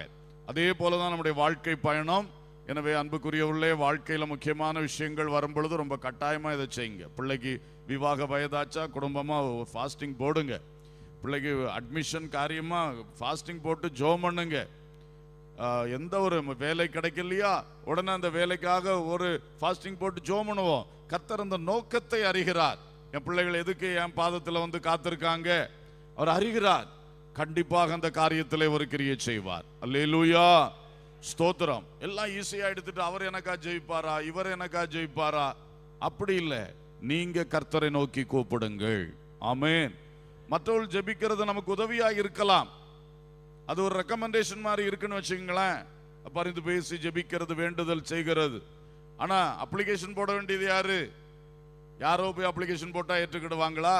அதே போல தான் நம்முடைய வாழ்க்கை பயணம் எனவே அன்புக்குரிய உள்ளே வாழ்க்கையில் முக்கியமான விஷயங்கள் வரும்பொழுது ரொம்ப கட்டாயமாக இதை செய்யுங்க பிள்ளைக்கு விவாக வயதாச்சா குடும்பமாக ஃபாஸ்டிங் போடுங்க பிள்ளைக்கு அட்மிஷன் காரியமாக ஃபாஸ்டிங் போட்டு ஜோம் பண்ணுங்க எந்த ஒரு வேலை கிடைக்கலையா உடனே அந்த வேலைக்காக ஒரு ஃபாஸ்டிங் போட்டு ஜோம் பண்ணுவோம் கத்தர் அந்த நோக்கத்தை அறிகிறார் என் பிள்ளைகள் எதுக்கு என் பாதத்தில் வந்து காத்திருக்காங்க அவர் அறிகிறார் கண்டிப்பாக அந்த காரியத்தில் ஒரு கிரியை செய்வார் அல்லே லூயா ஸ்தோத்திரம் எல்லாம் ஈஸியாக எடுத்துட்டு அவர் எனக்கா ஜெயிப்பாரா இவர் எனக்கா ஜெயிப்பாரா அப்படி இல்லை நீங்க கர்த்தரை நோக்கி கூப்பிடுங்கள் ஆமேன் மற்றவர்கள் ஜெபிக்கிறது நமக்கு உதவியாக இருக்கலாம் அது ஒரு ரெக்கமெண்டேஷன் மாதிரி இருக்குன்னு வச்சுக்கோங்களேன் பரிந்து பேசி ஜெபிக்கிறது வேண்டுதல் செய்கிறது ஆனால் அப்ளிகேஷன் போட வேண்டியது யாரு யாரோ போய் அப்ளிகேஷன் போட்டால் ஏற்றுக்கிடுவாங்களா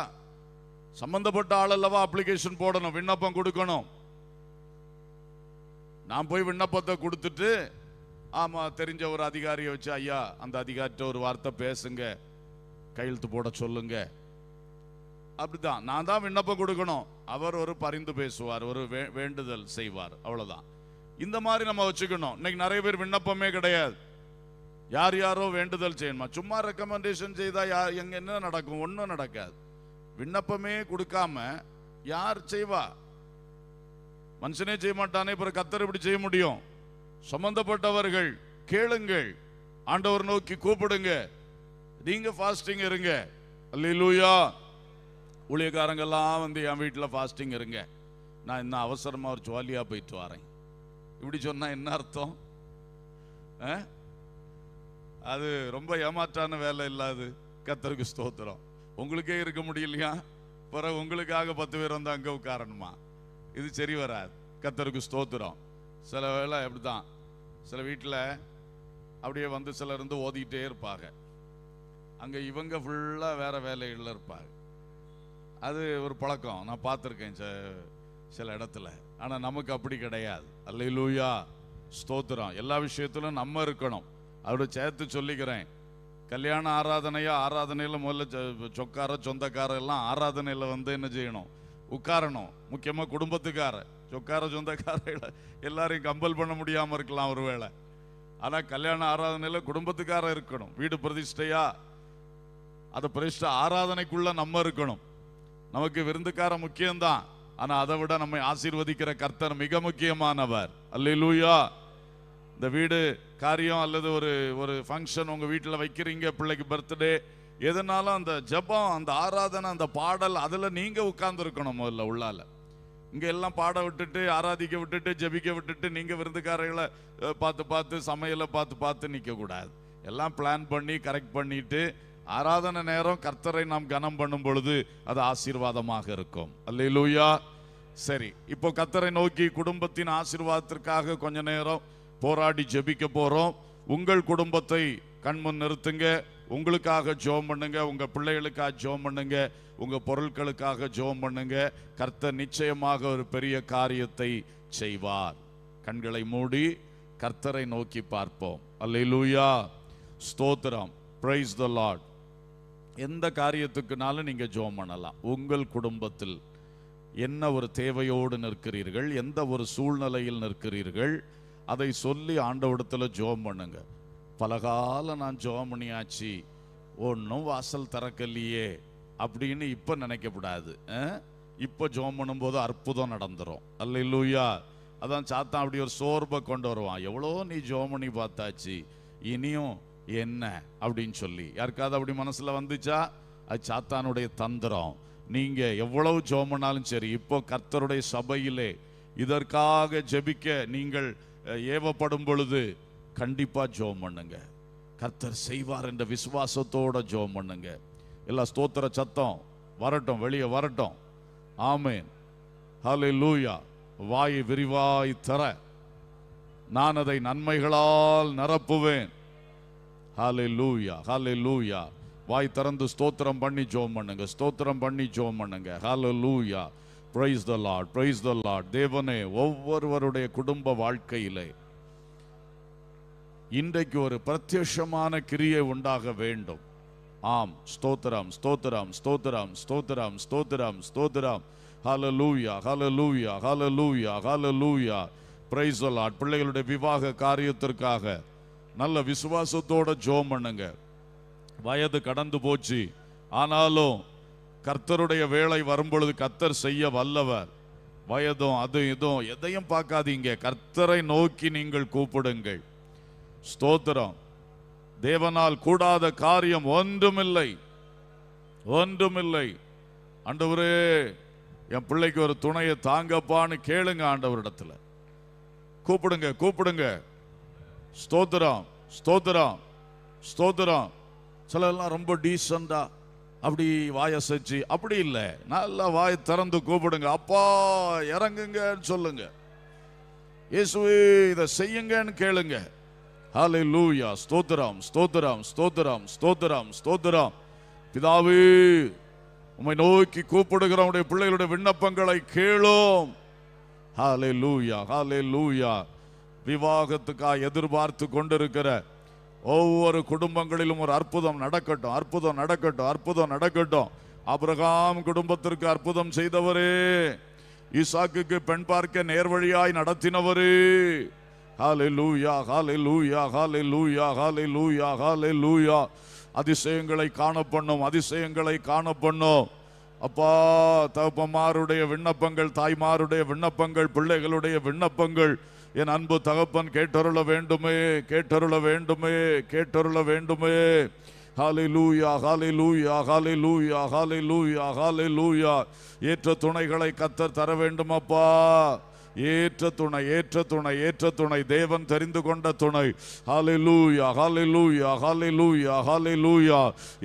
சம்மந்தப்பட்ட ஆள் அல்லவா அப்ளிகேஷன் போடணும் விண்ணப்பம் கொடுக்கணும் நான் போய் விண்ணப்பத்தை கொடுத்துட்டு ஆமாம் தெரிஞ்ச ஒரு அதிகாரியை வச்சு ஐயா அந்த அதிகாரிட்ட ஒரு வார்த்தை பேசுங்க கையெழுத்து போட சொல்லுங்க அப்படிதான் நான் தான் விண்ணப்பம் கொடுக்கணும் அவர் ஒரு பரிந்து பேசுவார் ஒரு வேண்டுதல் செய்வார் அவ்வளோதான் இந்த மாதிரி நம்ம வச்சுக்கணும் இன்னைக்கு நிறைய பேர் விண்ணப்பமே கிடையாது யார் யாரோ வேண்டுதல் செய்யணுமா சும்மா ரெக்கமெண்டேஷன் செய்தால் யார் எங்கே என்ன நடக்கும் ஒன்றும் நடக்காது விண்ணப்பமே கொடுக்காம யார் செய்வா மனுஷனே செய்ய மாட்டானே பிறகு கத்தர் இப்படி செய்ய முடியும் சம்பந்தப்பட்டவர்கள் கேளுங்கள் ஆண்டவர் நோக்கி கூப்பிடுங்க நீங்க ஃபாஸ்டிங் இருங்க அல்லூயா ஊழியக்காரங்கெல்லாம் வந்து என் வீட்டில் ஃபாஸ்டிங் இருங்க நான் இன்னும் அவசரமாக ஒரு ஜாலியாக போயிட்டு வரேன் இப்படி சொன்னால் என்ன அர்த்தம் அது ரொம்ப ஏமாற்றான வேலை இல்லாது கத்தருக்கு ஸ்தோத்திரம் உங்களுக்கே இருக்க முடியலையா பிறகு உங்களுக்காக பத்து பேர் வந்து அங்கே உட்காரணுமா இது சரி வராது கத்தருக்கு ஸ்தோத்திரம் சில வேலை அப்படி தான் சில வீட்டில் அப்படியே வந்து சிலர் இருந்து ஓதிக்கிட்டே இருப்பாங்க அங்கே இவங்க ஃபுல்லாக வேறு வேலைகளில் இருப்பாங்க அது ஒரு பழக்கம் நான் பார்த்துருக்கேன் ச சில இடத்துல ஆனால் நமக்கு அப்படி கிடையாது அல்ல லூயா ஸ்தோத்திரம் எல்லா விஷயத்திலும் நம்ம இருக்கணும் அவரை சேர்த்து சொல்லிக்கிறேன் கல்யாண ஆராதனையா ஆராதனையில் முதல்ல சொக்கார சொந்தக்கார எல்லாம் ஆராதனையில் வந்து என்ன செய்யணும் உட்காரணும் முக்கியமாக குடும்பத்துக்கார சொக்கார சொந்தக்கார எல்லாரையும் கம்பல் பண்ண முடியாமல் இருக்கலாம் ஒருவேளை ஆனால் கல்யாண ஆராதனையில் குடும்பத்துக்கார இருக்கணும் வீடு பிரதிஷ்டையா அதை பிரதிஷ்ட ஆராதனைக்குள்ள நம்ம இருக்கணும் நமக்கு விருந்துக்கார முக்கியம்தான் ஆனால் அதை விட நம்மை ஆசீர்வதிக்கிற கர்த்தர் மிக முக்கியமானவர் அல்லூயா இந்த வீடு காரியம் அல்லது ஒரு ஒரு ஃபங்க்ஷன் உங்கள் வீட்டில் வைக்கிறீங்க பிள்ளைக்கு பர்த்டே எதனாலும் அந்த ஜபம் அந்த ஆராதனை அந்த பாடல் அதில் நீங்கள் உட்காந்துருக்கணும் முதல்ல உள்ளால் இங்கே எல்லாம் பாட விட்டுட்டு ஆராதிக்க விட்டுட்டு ஜபிக்க விட்டுட்டு நீங்கள் விருந்துக்காரர்களை பார்த்து பார்த்து சமையலை பார்த்து பார்த்து நிற்கக்கூடாது எல்லாம் பிளான் பண்ணி கரெக்ட் பண்ணிட்டு ஆராதனை நேரம் கர்த்தரை நாம் கனம் பண்ணும் பொழுது அது ஆசீர்வாதமாக இருக்கும் அல்லையிலூயா சரி இப்போ கத்தரை நோக்கி குடும்பத்தின் ஆசீர்வாதத்திற்காக கொஞ்ச நேரம் போராடி ஜெபிக்க போகிறோம் உங்கள் குடும்பத்தை கண்முன் நிறுத்துங்க உங்களுக்காக ஜோம் பண்ணுங்க உங்க பிள்ளைகளுக்காக ஜோம் பண்ணுங்க உங்க பொருட்களுக்காக ஜோம் பண்ணுங்க கர்த்தர் நிச்சயமாக ஒரு பெரிய காரியத்தை செய்வார் கண்களை மூடி கர்த்தரை நோக்கி பார்ப்போம் அல்லூயா ஸ்தோத்திரம் பிரைஸ் த லார்ட் எந்த காரியத்துக்குனாலும் நீங்கள் ஜோம் பண்ணலாம் உங்கள் குடும்பத்தில் என்ன ஒரு தேவையோடு நிற்கிறீர்கள் எந்த ஒரு சூழ்நிலையில் நிற்கிறீர்கள் அதை சொல்லி ஆண்டவிடத்தில் ஜோம் பண்ணுங்கள் பலகாலம் நான் ஜோம் பண்ணியாச்சு ஒன்றும் வாசல் திறக்கலையே அப்படின்னு இப்போ நினைக்கக்கூடாது இப்போ ஜோம் பண்ணும்போது அற்புதம் நடந்துடும் அல்ல இல்லையா அதான் சாத்தா அப்படி ஒரு சோர்வை கொண்டு வருவான் எவ்வளோ நீ ஜோம் பண்ணி பார்த்தாச்சு இனியும் என்ன அப்படின்னு சொல்லி யாருக்காவது அப்படி மனசில் வந்துச்சா அது சாத்தானுடைய தந்திரம் நீங்கள் எவ்வளவு ஜோம் பண்ணாலும் சரி இப்போ கர்த்தருடைய சபையிலே இதற்காக ஜெபிக்க நீங்கள் ஏவப்படும் பொழுது கண்டிப்பாக ஜோம் பண்ணுங்க கர்த்தர் செய்வார் என்ற விசுவாசத்தோட ஜோம் பண்ணுங்க எல்லா ஸ்தோத்திர சத்தம் வரட்டும் வெளியே வரட்டும் ஆமேன் ஹலே லூயா வாயை விரிவாய் தர நான் அதை நன்மைகளால் நிரப்புவேன் ஹாலே லூயா ஹாலே லூயா வாய் திறந்து ஸ்தோத்திரம் பண்ணி ஜோம் பண்ணுங்க ஸ்தோத்திரம் பண்ணி ஜோம் பண்ணுங்க hallelujah praise the lord praise the lord தேவனே ஒவ்வொருவருடைய குடும்ப வாழ்க்கையிலே இன்றைக்கு ஒரு பிரத்யமான கிரியை உண்டாக வேண்டும் ஆம் ஸ்தோத்ராம் ஸ்தோத்ராம் ஸ்தோத்ராம் ஸ்தோத்ராம் ஸ்தோத்ராம் ஸ்தோத்ராம் ஸ்தோத்திரம் லூயா ஸ்தோத்திரம் ஹலலூயா ஹலலூயா லூயா ஹலலூயா பிரைஸ் அலாட் பிள்ளைகளுடைய விவாக காரியத்திற்காக நல்ல விசுவாசத்தோட ஜோம் பண்ணுங்க வயது கடந்து போச்சு ஆனாலும் கர்த்தருடைய வேலை வரும்பொழுது கர்த்தர் செய்ய வல்லவர் வயதும் அது இதுவும் எதையும் பார்க்காதீங்க கர்த்தரை நோக்கி நீங்கள் கூப்பிடுங்கள் ஸ்தோத்திரம் தேவனால் கூடாத காரியம் ஒன்றுமில்லை ஒன்றுமில்லை ஆண்டவரே என் பிள்ளைக்கு ஒரு துணையை தாங்கப்பான்னு கேளுங்க ஆண்டவரிடத்தில் கூப்பிடுங்க கூப்பிடுங்க ஸ்தோத்திரம் ஸ்தோத்திரம் ஸ்தோத்திரம் எல்லாம் ரொம்ப டீசண்டா அப்படி செஞ்சு அப்படி இல்லை நல்லா வாய் திறந்து கூப்பிடுங்க அப்பா இறங்குங்கன்னு சொல்லுங்க இயேசுவே இதை செய்யுங்கன்னு கேளுங்க ஹலெலூயா ஸ்தோத்திரம் ஸ்தோத்திரம் ஸ்தோத்திரம் ஸ்தோத்திரம் ஸ்தோத்திரம் பிதாவே உம்மை நோக்கி கூப்பிடுகிற உடைய பிள்ளைகளுடைய விண்ணப்பங்களை கேளும் ஹாலே லூயா ஹாலே லூயா விவாகத்துக்காக எதிர்பார்த்து கொண்டிருக்கிற ஒவ்வொரு குடும்பங்களிலும் ஒரு அற்புதம் நடக்கட்டும் அற்புதம் நடக்கட்டும் அற்புதம் நடக்கட்டும் அப்ரகாம் குடும்பத்திற்கு அற்புதம் செய்தவரே ஈசாக்குக்கு பெண் பார்க்க நேர்வழியாய் நடத்தினவரே hallelujah hallelujah hallelujah hallelujah hallelujah அதிசயங்களை காண பண்ணும் அதிசயங்களை காண பண்ணும் அப்பா தகப்பமாருடைய விண்ணப்பங்கள் தாய்மாருடைய விண்ணப்பங்கள் பிள்ளைகளுடைய விண்ணப்பங்கள் என் அன்பு தகப்பன் கேட்டருள வேண்டுமே கேட்டருள வேண்டுமே கேட்டருள வேண்டுமே லூயா ஹாலி லூயா ஹாலி லூயா ஏற்ற துணைகளை கத்தர் தர வேண்டுமப்பா ஏற்ற துணை ஏற்ற துணை ஏற்ற துணை தேவன் தெரிந்து கொண்ட துணை ஹாலே லூயா ஹாலி லூயா ஹாலி லூயா ஹாலி லூயா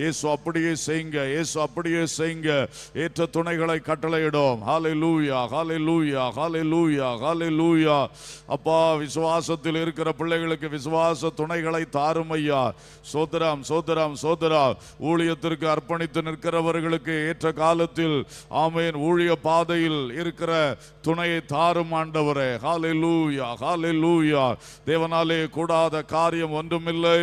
ஏசு அப்படியே செய்யுங்க ஏசு அப்படியே செய்யுங்க ஏற்ற துணைகளை கட்டளையிடும் ஹாலே லூயா ஹாலி லூயா ஹாலி லூயா ஹாலே லூயா அப்பா விசுவாசத்தில் இருக்கிற பிள்ளைகளுக்கு விசுவாச துணைகளை தாரும் ஐயா சோதராம் சோதராம் சோதரா ஊழியத்திற்கு அர்ப்பணித்து நிற்கிறவர்களுக்கு ஏற்ற காலத்தில் ஆமேன் ஊழிய பாதையில் இருக்கிற துணையை தாரும் ஆண்டவரே ஹாலே லூயா ஹாலே லூயா தேவனாலே கூடாத காரியம் ஒன்றுமில்லை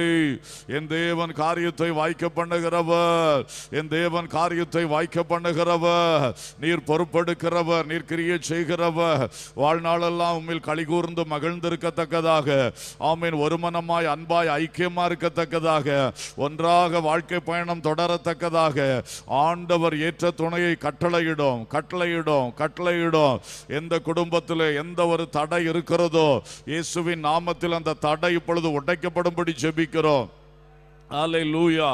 என் தேவன் காரியத்தை வாய்க்க பண்ணுகிறவர் என் தேவன் காரியத்தை வாய்க்க பண்ணுகிறவர் நீர் பொறுப்பெடுக்கிறவர் நீர் கிரிய செய்கிறவர் வாழ்நாளெல்லாம் உண்மையில் களி கூர்ந்து மகிழ்ந்திருக்கத்தக்கதாக ஆமீன் ஒருமனமாய் அன்பாய் ஐக்கியமா இருக்கத்தக்கதாக ஒன்றாக வாழ்க்கை பயணம் தொடரத்தக்கதாக ஆண்டவர் ஏற்ற துணையை கட்டளையிடும் கட்டளையிடும் கட்டளையிடும் எந்த குடும்பத்தில் எந்த ஒரு தடை இருக்கிறதோ இயேசுவின் நாமத்தில் அந்த தடை இப்பொழுது உடைக்கப்படும்படி ஜெபிக்கிறோம் அலை லூயா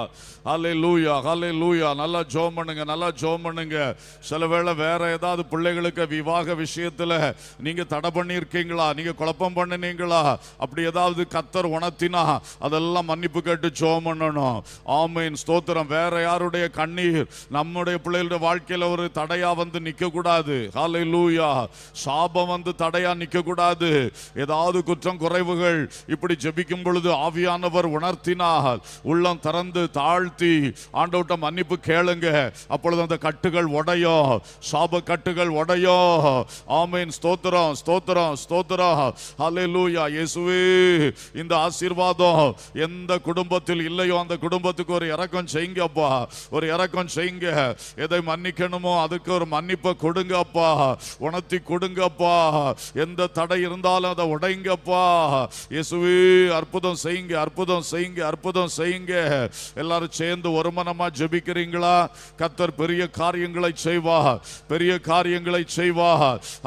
அலை லூயா அலை லூயா நல்லா ஜோம் பண்ணுங்க நல்லா ஜோம் பண்ணுங்க சில வேளை வேற ஏதாவது பிள்ளைகளுக்கு விவாக விஷயத்தில் நீங்கள் தடை பண்ணியிருக்கீங்களா நீங்கள் குழப்பம் பண்ணினீங்களா அப்படி ஏதாவது கத்தர் உணர்த்தினா அதெல்லாம் மன்னிப்பு கேட்டு ஜோம் பண்ணணும் ஆமையின் ஸ்தோத்திரம் வேற யாருடைய கண்ணீர் நம்முடைய பிள்ளைகளுடைய வாழ்க்கையில் ஒரு தடையாக வந்து நிற்கக்கூடாது அலை லூயா சாபம் வந்து தடையாக நிற்கக்கூடாது ஏதாவது குற்றம் குறைவுகள் இப்படி ஜெபிக்கும் பொழுது ஆவியானவர் உணர்த்தினால் உள்ளம் திறந்து தாழ்த்தி ஆண்டவட்ட மன்னிப்பு கேளுங்க அப்பொழுது அந்த கட்டுகள் உடையோ சாப கட்டுகள் உடையோ ஆமீன் ஸ்தோத்திரம் ஸ்தோத்திரம் ஸ்தோத்திரம் லூயா இயேசுவே இந்த ஆசீர்வாதம் எந்த குடும்பத்தில் இல்லையோ அந்த குடும்பத்துக்கு ஒரு இறக்கம் அப்பா ஒரு இறக்கம் செய்யுங்க எதை மன்னிக்கணுமோ அதுக்கு ஒரு மன்னிப்பை கொடுங்க அப்பா உணர்த்தி கொடுங்க அப்பா எந்த தடை இருந்தாலும் அதை உடைங்கப்பா இயேசுவே அற்புதம் செய்யுங்க அற்புதம் செய்யுங்க அற்புதம் செய்யுங்க செய்யுங்க எல்லாரும் சேர்ந்து ஒருமனமா ஜபிக்கிறீங்களா கத்தர் பெரிய காரியங்களை செய்வா பெரிய காரியங்களை செய்வா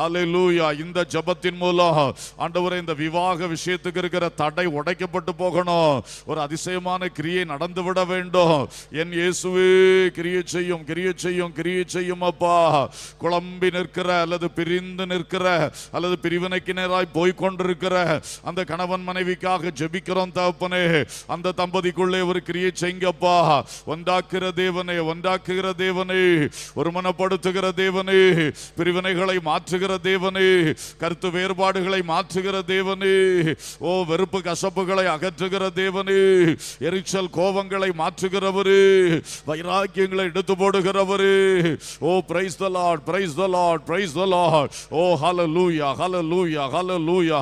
அலையூயா இந்த ஜபத்தின் மூலம் ஆண்டவரை இந்த விவாக விஷயத்துக்கு இருக்கிற தடை உடைக்கப்பட்டு போகணும் ஒரு அதிசயமான கிரியை நடந்து விட வேண்டும் என் இயேசுவே கிரியை செய்யும் கிரியை செய்யும் கிரியை செய்யும் அப்பா குழம்பி நிற்கிற அல்லது பிரிந்து நிற்கிற அல்லது பிரிவினைக்கு நேராய் போய்கொண்டிருக்கிற அந்த கணவன் மனைவிக்காக ஜெபிக்கிறோம் தப்பனே அந்த தம்பதிக்குள்ள ஒரு கிரியை செய்யப்பா ஒன்றாக்குகிற தேவனே ஒன்றாக்குகிற தேவனே ஒருமனப்படுத்துகிற தேவனே பிரிவினைகளை மாற்றுகிற தேவனே கருத்து வேறுபாடுகளை மாற்றுகிற தேவனே ஓ வெறுப்பு கசப்புகளை அகற்றுகிற தேவனே எரிச்சல் கோபங்களை மாற்றுகிறவரு வைராக்கியங்களை எடுத்து போடுகிறவரு oh praise the lord praise the lord praise the lord oh hallelujah hallelujah ஹல லூயா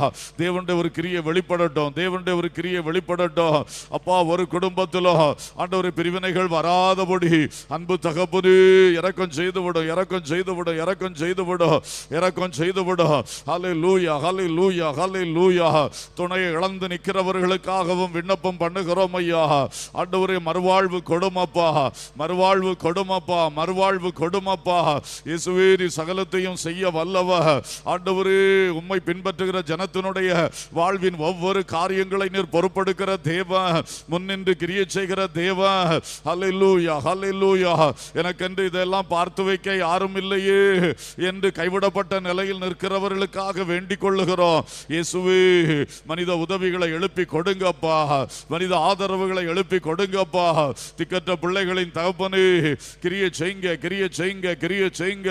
ஒரு கிரியை வெளிப்படட்டும் தேவனுடைய ஒரு கிரியை வெளிப்படட்டும் அப்பா ஒரு குடும்பத்திலோ பிரிவினைகள் வராதபடி அன்பு தகப்பனே இறக்கம் செய்துவிடும் இறக்கம் செய்துவிடும் இறக்கம் செய்துவிடும் இறக்கம் செய்துவிடும் லூயா லூயா லூயா துணையை இழந்து நிற்கிறவர்களுக்காகவும் விண்ணப்பம் பண்ணுகிறோம் ஐயா ஆண்டவரே மறுவாழ்வு கொடுமப்பா மறுவாழ்வு கொடுமப்பா மறுவாழ்வு கொடுமப்பா இசுவேரி சகலத்தையும் செய்ய வல்லவ ஆண்டவரே உண்மை பின்பற்றுகிற ஜனத்தினுடைய வாழ்வின் ஒவ்வொரு காரியங்களை நீர் பொறுப்பெடுக்கிற தேவ முன்னின்று கொண்டு கிரிய செய்கிற தேவ ஹலெல்லூயா எனக்கு என்று இதெல்லாம் பார்த்து வைக்க யாரும் இல்லையே என்று கைவிடப்பட்ட நிலையில் நிற்கிறவர்களுக்காக வேண்டிக் கொள்ளுகிறோம் மனித உதவிகளை எழுப்பி கொடுங்கப்பா மனித ஆதரவுகளை எழுப்பி கொடுங்கப்பா திக்கற்ற பிள்ளைகளின் தகப்பனு கிரிய செய்ங்க கிரிய செய்ங்க கிரிய செய்ங்க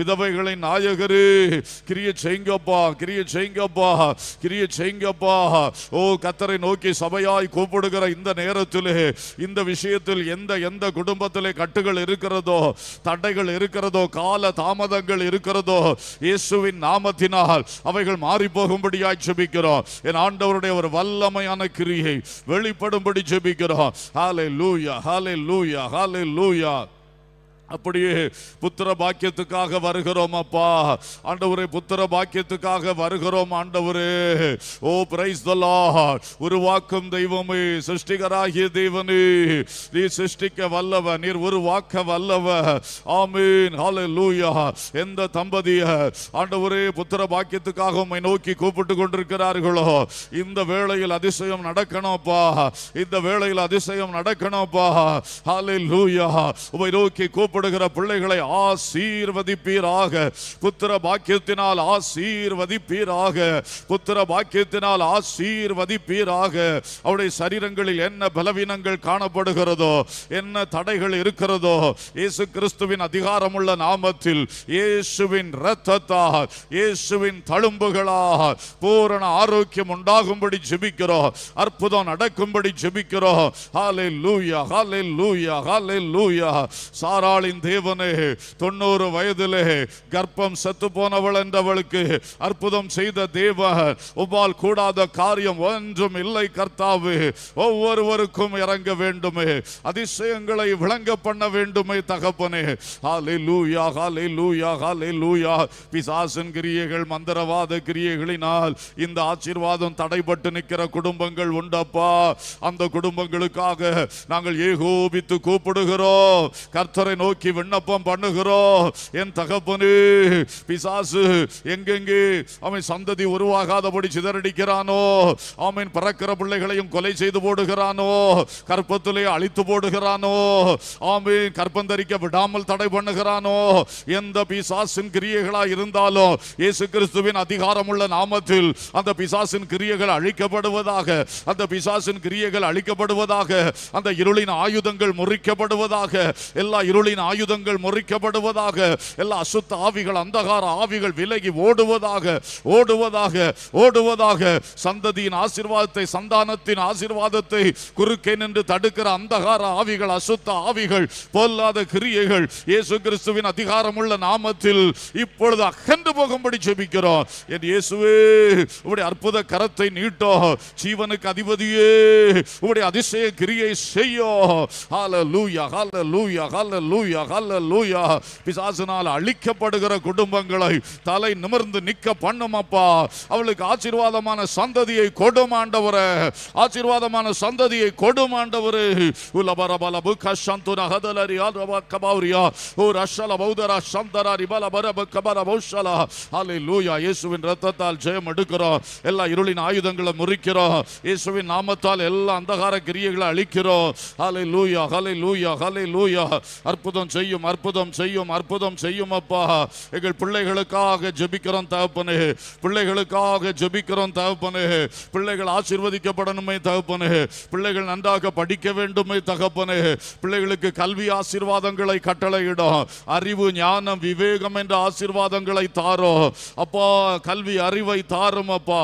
விதவைகளின் நாயகரு கிரிய செய்ங்கப்பா கிரிய செய்ங்கப்பா கிரிய செய்ங்கப்பா ஓ கத்தரை நோக்கி சபையாய் கூப்பிடுகிற இந்த நேரம் நேரத்திலே இந்த விஷயத்தில் எந்த எந்த குடும்பத்திலே கட்டுகள் இருக்கிறதோ தடைகள் இருக்கிறதோ கால தாமதங்கள் இருக்கிறதோ இயேசுவின் நாமத்தினால் அவைகள் மாறி போகும்படியாய் செபிக்கிறோம் என் ஆண்டவருடைய ஒரு வல்லமையான கிரியை வெளிப்படும்படி செபிக்கிறோம் ஹாலே லூயா ஹாலே லூயா ஹாலே லூயா அப்படியே புத்திர பாக்கியத்துக்காக வருகிறோம் அப்பா ஆண்டவரே புத்திர பாக்கியத்துக்காக வருகிறோம் ஆண்டவரே ஓ பிரைஸ் உருவாக்கும் தெய்வமே சிருஷ்டிகராகிய தெய்வனே நீ சிருஷ்டிக்க வல்லவ நீர் உருவாக்க வல்லவ ஆமீன் எந்த தம்பதிய ஆண்டவரே புத்திர பாக்கியத்துக்காக உண்மை நோக்கி கூப்பிட்டு கொண்டிருக்கிறார்களோ இந்த வேளையில் அதிசயம் நடக்கணும்ப்பா இந்த வேளையில் அதிசயம் நடக்கணும்ப்பா ஹாலே லூயா உமை நோக்கி கூப்பிட்டு அழைக்கப்படுகிற பிள்ளைகளை ஆசீர்வதிப்பீராக புத்திர பாக்கியத்தினால் ஆசீர்வதிப்பீராக புத்திர பாக்கியத்தினால் ஆசீர்வதிப்பீராக அவருடைய சரீரங்களில் என்ன பலவீனங்கள் காணப்படுகிறதோ என்ன தடைகள் இருக்கிறதோ இயேசு கிறிஸ்துவின் அதிகாரமுள்ள நாமத்தில் இயேசுவின் இரத்தத்தாக இயேசுவின் தழும்புகளாக பூரண ஆரோக்கியம் உண்டாகும்படி ஜெபிக்கிறோம் அற்புதம் நடக்கும்படி ஜெபிக்கிறோம் ஹாலே லூயா ஹாலே லூயா ஹாலே லூயா சாராளி நாளின் தேவனே தொண்ணூறு வயதிலே கர்ப்பம் செத்து போனவள் என்றவளுக்கு அற்புதம் செய்த தேவ உபால் கூடாத காரியம் ஒன்றும் இல்லை கர்த்தாவு ஒவ்வொருவருக்கும் இறங்க வேண்டுமே அதிசயங்களை விளங்க பண்ண வேண்டுமே தகப்பனே ஹாலே லூயா ஹாலே லூயா ஹாலே லூயா பிசாசன் கிரியைகள் மந்திரவாத கிரியைகளினால் இந்த ஆசீர்வாதம் தடைபட்டு நிற்கிற குடும்பங்கள் உண்டப்பா அந்த குடும்பங்களுக்காக நாங்கள் ஏகோபித்து கூப்பிடுகிறோம் கர்த்தரை நோக்கி நோக்கி விண்ணப்பம் பண்ணுகிறோம் என் தகப்பனு பிசாசு எங்கெங்கே அவன் சந்ததி உருவாகாதபடி சிதறடிக்கிறானோ அவன் பறக்கிற பிள்ளைகளையும் கொலை செய்து போடுகிறானோ கற்பத்திலே அழித்து போடுகிறானோ அவன் கற்பந்தரிக்க விடாமல் தடை பண்ணுகிறானோ எந்த பிசாசின் கிரியைகளா இருந்தாலும் இயேசு கிறிஸ்துவின் அதிகாரம் உள்ள நாமத்தில் அந்த பிசாசின் கிரியைகள் அழிக்கப்படுவதாக அந்த பிசாசின் கிரியைகள் அழிக்கப்படுவதாக அந்த இருளின் ஆயுதங்கள் முறிக்கப்படுவதாக எல்லா இருளின் ஆயுதங்கள் முறிக்கப்படுவதாக எல்லா அசுத்த ஆவிகள் அந்தகார ஆவிகள் விலகி ஓடுவதாக ஓடுவதாக ஓடுவதாக சந்ததியின் ஆசிர்வாதத்தை சந்தானத்தின் ஆசிர்வாதத்தை குறுக்கே நின்று தடுக்கிற அந்தகார ஆவிகள் அசுத்த ஆவிகள் பொல்லாத கிரியைகள் இயேசு கிறிஸ்துவின் அதிகாரமுள்ள நாமத்தில் இப்பொழுது அகன்று போகும்படி ஜெபிக்கிறோம் என் இயேசுவே உடைய அற்புத கரத்தை நீட்டோ ஜீவனுக்கு அதிபதியே உடைய அதிசய கிரியை செய்யோ ஹால லூயா ஹால லூயா ஹால லூயா பிசாசினால் அழிக்கப்படுகிற குடும்பங்களை தலை நிமிர்ந்து நிற்க பண்ணுமப்பா அவளுக்கு ஆசீர்வாதமான சந்ததியை கொடுமாண்டவர ஆசீர்வாதமான சந்ததியை கொடுமாண்டவர் உலபரபலபு கஷந்து நகதலரி அல்ரபா ஓ ரஷல பௌதரா சந்தரா ரிபல பரபு கபர பௌஷலா ஹலே லூயா இயேசுவின் ரத்தத்தால் ஜெயம் எடுக்கிறோம் எல்லா இருளின் ஆயுதங்களை முறிக்கிறோம் இயேசுவின் நாமத்தால் எல்லா அந்தகார கிரியைகளை அழிக்கிறோம் அலை லூயா ஹலே லூயா ஹலே லூயா அற்புதம் அற்புதம் செய்யும் அற்புதம் செய்யும் அற்புதம் செய்யும் அப்பா எங்கள் பிள்ளைகளுக்காக ஜபிக்கிறோம் தகப்பனே பிள்ளைகளுக்காக ஜபிக்கிறோம் தகப்பனே பிள்ளைகள் ஆசீர்வதிக்கப்படணுமே தகப்பனே பிள்ளைகள் நன்றாக படிக்க வேண்டுமே தகப்பனே பிள்ளைகளுக்கு கல்வி ஆசீர்வாதங்களை கட்டளையிடும் அறிவு ஞானம் விவேகம் என்ற ஆசீர்வாதங்களை தாரோ அப்பா கல்வி அறிவை தாரும் அப்பா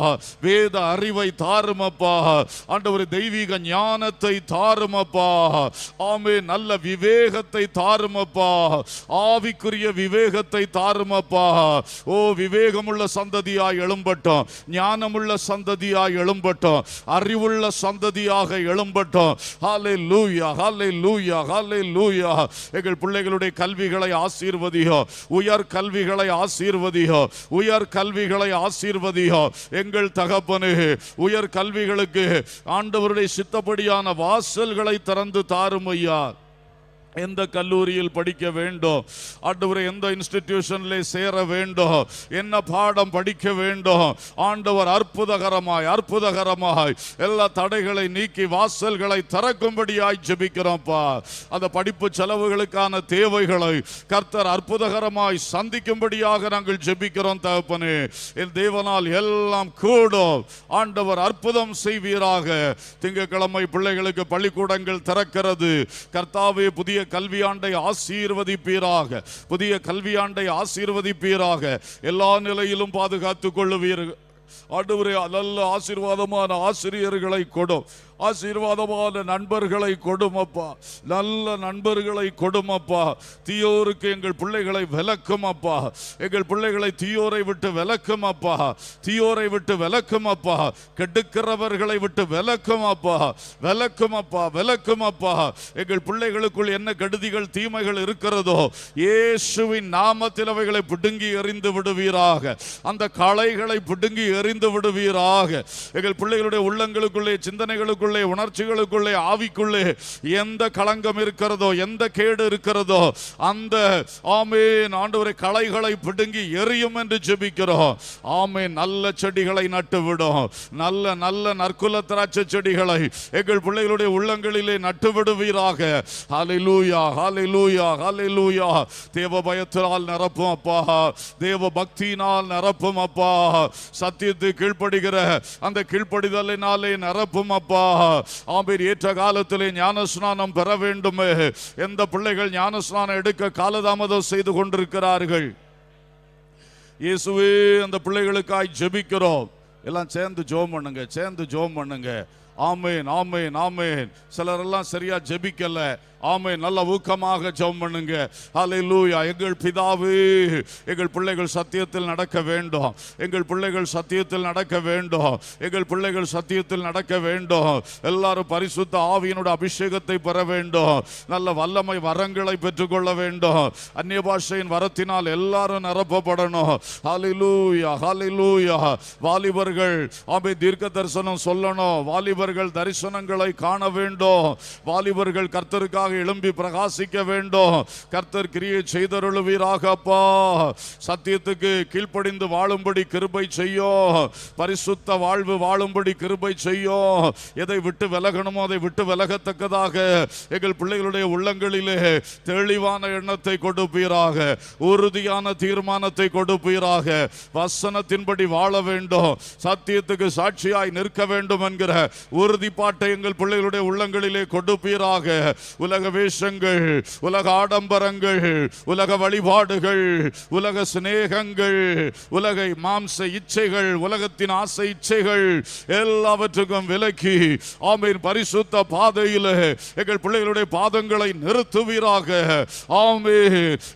வேத அறிவை தாரும் அப்பா ஒரு தெய்வீக ஞானத்தை தாரும் அப்பா ஆமே நல்ல விவேகத்தை தாரும் தாருமப்பா ஆவிக்குரிய விவேகத்தை தாருமப்பா ஓ விவேகமுள்ள சந்ததியாய் ஞானமுள்ள சந்ததியாய் அறிவுள்ள சந்ததியாக ஹாலே லூயா ஹாலே லூயா ஹாலே லூயா எங்கள் பிள்ளைகளுடைய கல்விகளை ஆசீர்வதியோ உயர் கல்விகளை ஆசீர்வதியோ உயர் கல்விகளை ஆசீர்வதியோ எங்கள் தகப்பனு உயர் கல்விகளுக்கு ஆண்டவருடைய சித்தப்படியான வாசல்களை திறந்து தாரும் ஐயா எந்த கல்லூரியில் படிக்க வேண்டும் ஆண்டவர் எந்த இன்ஸ்டிடியூஷன்ல சேர வேண்டும் என்ன பாடம் படிக்க வேண்டும் ஆண்டவர் அற்புதகரமாய் அற்புதகரமாய் எல்லா தடைகளை நீக்கி வாசல்களை திறக்கும்படியாய் ஜபிக்கிறோம்ப்பா அந்த படிப்பு செலவுகளுக்கான தேவைகளை கர்த்தர் அற்புதகரமாய் சந்திக்கும்படியாக நாங்கள் ஜபிக்கிறோம் தகப்பனே என் தேவனால் எல்லாம் கூடும் ஆண்டவர் அற்புதம் செய்வீராக திங்கக்கிழமை பிள்ளைகளுக்கு பள்ளிக்கூடங்கள் திறக்கிறது கர்த்தாவே புதிய கல்வியாண்டை ஆசீர்வதிப்பீராக புதிய கல்வியாண்டை ஆசீர்வதிப்பீராக எல்லா நிலையிலும் பாதுகாத்துக் கொள்ளுவீர்கள் ஆண்டவரே நல்ல ஆசீர்வாதமான ஆசிரியர்களை கொடும் ஆசீர்வாதமான நண்பர்களை கொடுமப்பா நல்ல நண்பர்களை கொடுமப்பா தீயோருக்கு எங்கள் பிள்ளைகளை விளக்கும் அப்பா எங்கள் பிள்ளைகளை தீயோரை விட்டு விளக்கும் அப்பா தீயோரை விட்டு விளக்கும் அப்பா கெடுக்கிறவர்களை விட்டு விளக்கும் அப்பா விளக்கும் அப்பா விளக்கும் அப்பா எங்கள் பிள்ளைகளுக்குள் என்ன கெடுதிகள் தீமைகள் இருக்கிறதோ இயேசுவின் நாமத்தில் அவைகளை பிடுங்கி எறிந்து விடுவீராக அந்த களைகளை பிடுங்கி எறிந்து விடுவீராக எங்கள் பிள்ளைகளுடைய உள்ளங்களுக்குள்ளே சிந்தனைகளுக்குள்ளே உள்ளே உணர்ச்சிகளுக்குள்ளே ஆவிக்குள்ளே எந்த களங்கம் இருக்கிறதோ எந்த கேடு இருக்கிறதோ அந்த ஆமேன் ஆண்டவரை களைகளை பிடுங்கி எரியும் என்று ஜெபிக்கிறோம் ஆமே நல்ல செடிகளை நட்டு விடும் நல்ல நல்ல நற்குல திராட்சை செடிகளை எங்கள் பிள்ளைகளுடைய உள்ளங்களிலே நட்டு விடுவீராக தேவ பயத்தினால் நிரப்பும் அப்பா தேவ பக்தியினால் நிரப்பும் அப்பா சத்தியத்தை கீழ்ப்படுகிற அந்த கீழ்ப்படிதலினாலே நிரப்பும் அப்பா ஆம்பீர் ஏற்ற காலத்திலே ஞானஸ்நானம் பெற வேண்டும் எந்த பிள்ளைகள் ஞானஸ்நானம் எடுக்க காலதாமதம் செய்து கொண்டிருக்கிறார்கள் இயேசுவே அந்த பிள்ளைகளுக்காய் ஜெபிக்கிறோம் எல்லாம் சேர்ந்து ஜோம் பண்ணுங்க சேர்ந்து ஜோம் பண்ணுங்க ஆமேன் ஆமேன் ஆமேன் சிலரெல்லாம் சரியா ஜெபிக்கல ஆமை நல்ல ஊக்கமாக ஜெபம் பண்ணுங்க அலை லூயா எங்கள் பிதாவே எங்கள் பிள்ளைகள் சத்தியத்தில் நடக்க வேண்டும் எங்கள் பிள்ளைகள் சத்தியத்தில் நடக்க வேண்டும் எங்கள் பிள்ளைகள் சத்தியத்தில் நடக்க வேண்டும் எல்லாரும் பரிசுத்த ஆவியினுடைய அபிஷேகத்தை பெற வேண்டும் நல்ல வல்லமை வரங்களை பெற்றுக்கொள்ள வேண்டும் அந்நிய பாஷையின் வரத்தினால் எல்லாரும் நிரப்பப்படணும் ஹலிலூயா ஹலிலூயா வாலிபர்கள் ஆமை தீர்க்க தரிசனம் சொல்லணும் வாலிபர்கள் தரிசனங்களை காண வேண்டும் வாலிபர்கள் கர்த்தருக்காக வெளிச்சமாக எழும்பி பிரகாசிக்க வேண்டும் கர்த்தர் கிரியை செய்தருளுவீராக அப்பா சத்தியத்துக்கு கீழ்ப்படிந்து வாழும்படி கிருபை செய்யும் பரிசுத்த வாழ்வு வாழும்படி கிருபை செய்யும் எதை விட்டு விலகணுமோ அதை விட்டு விலகத்தக்கதாக எங்கள் பிள்ளைகளுடைய உள்ளங்களிலே தெளிவான எண்ணத்தை கொடுப்பீராக உறுதியான தீர்மானத்தை கொடுப்பீராக வசனத்தின்படி வாழ வேண்டும் சத்தியத்துக்கு சாட்சியாய் நிற்க வேண்டும் என்கிற உறுதிப்பாட்டை எங்கள் பிள்ளைகளுடைய உள்ளங்களிலே கொடுப்பீராக உலக உலக வேஷங்கள் உலக ஆடம்பரங்கள் உலக வழிபாடுகள் உலக சிநேகங்கள் உலக மாம்ச இச்சைகள் உலகத்தின் ஆசை இச்சைகள் எல்லாவற்றுக்கும் விலக்கி ஆமையின் பரிசுத்த பாதையில் எங்கள் பிள்ளைகளுடைய பாதங்களை நிறுத்துவீராக ஆமே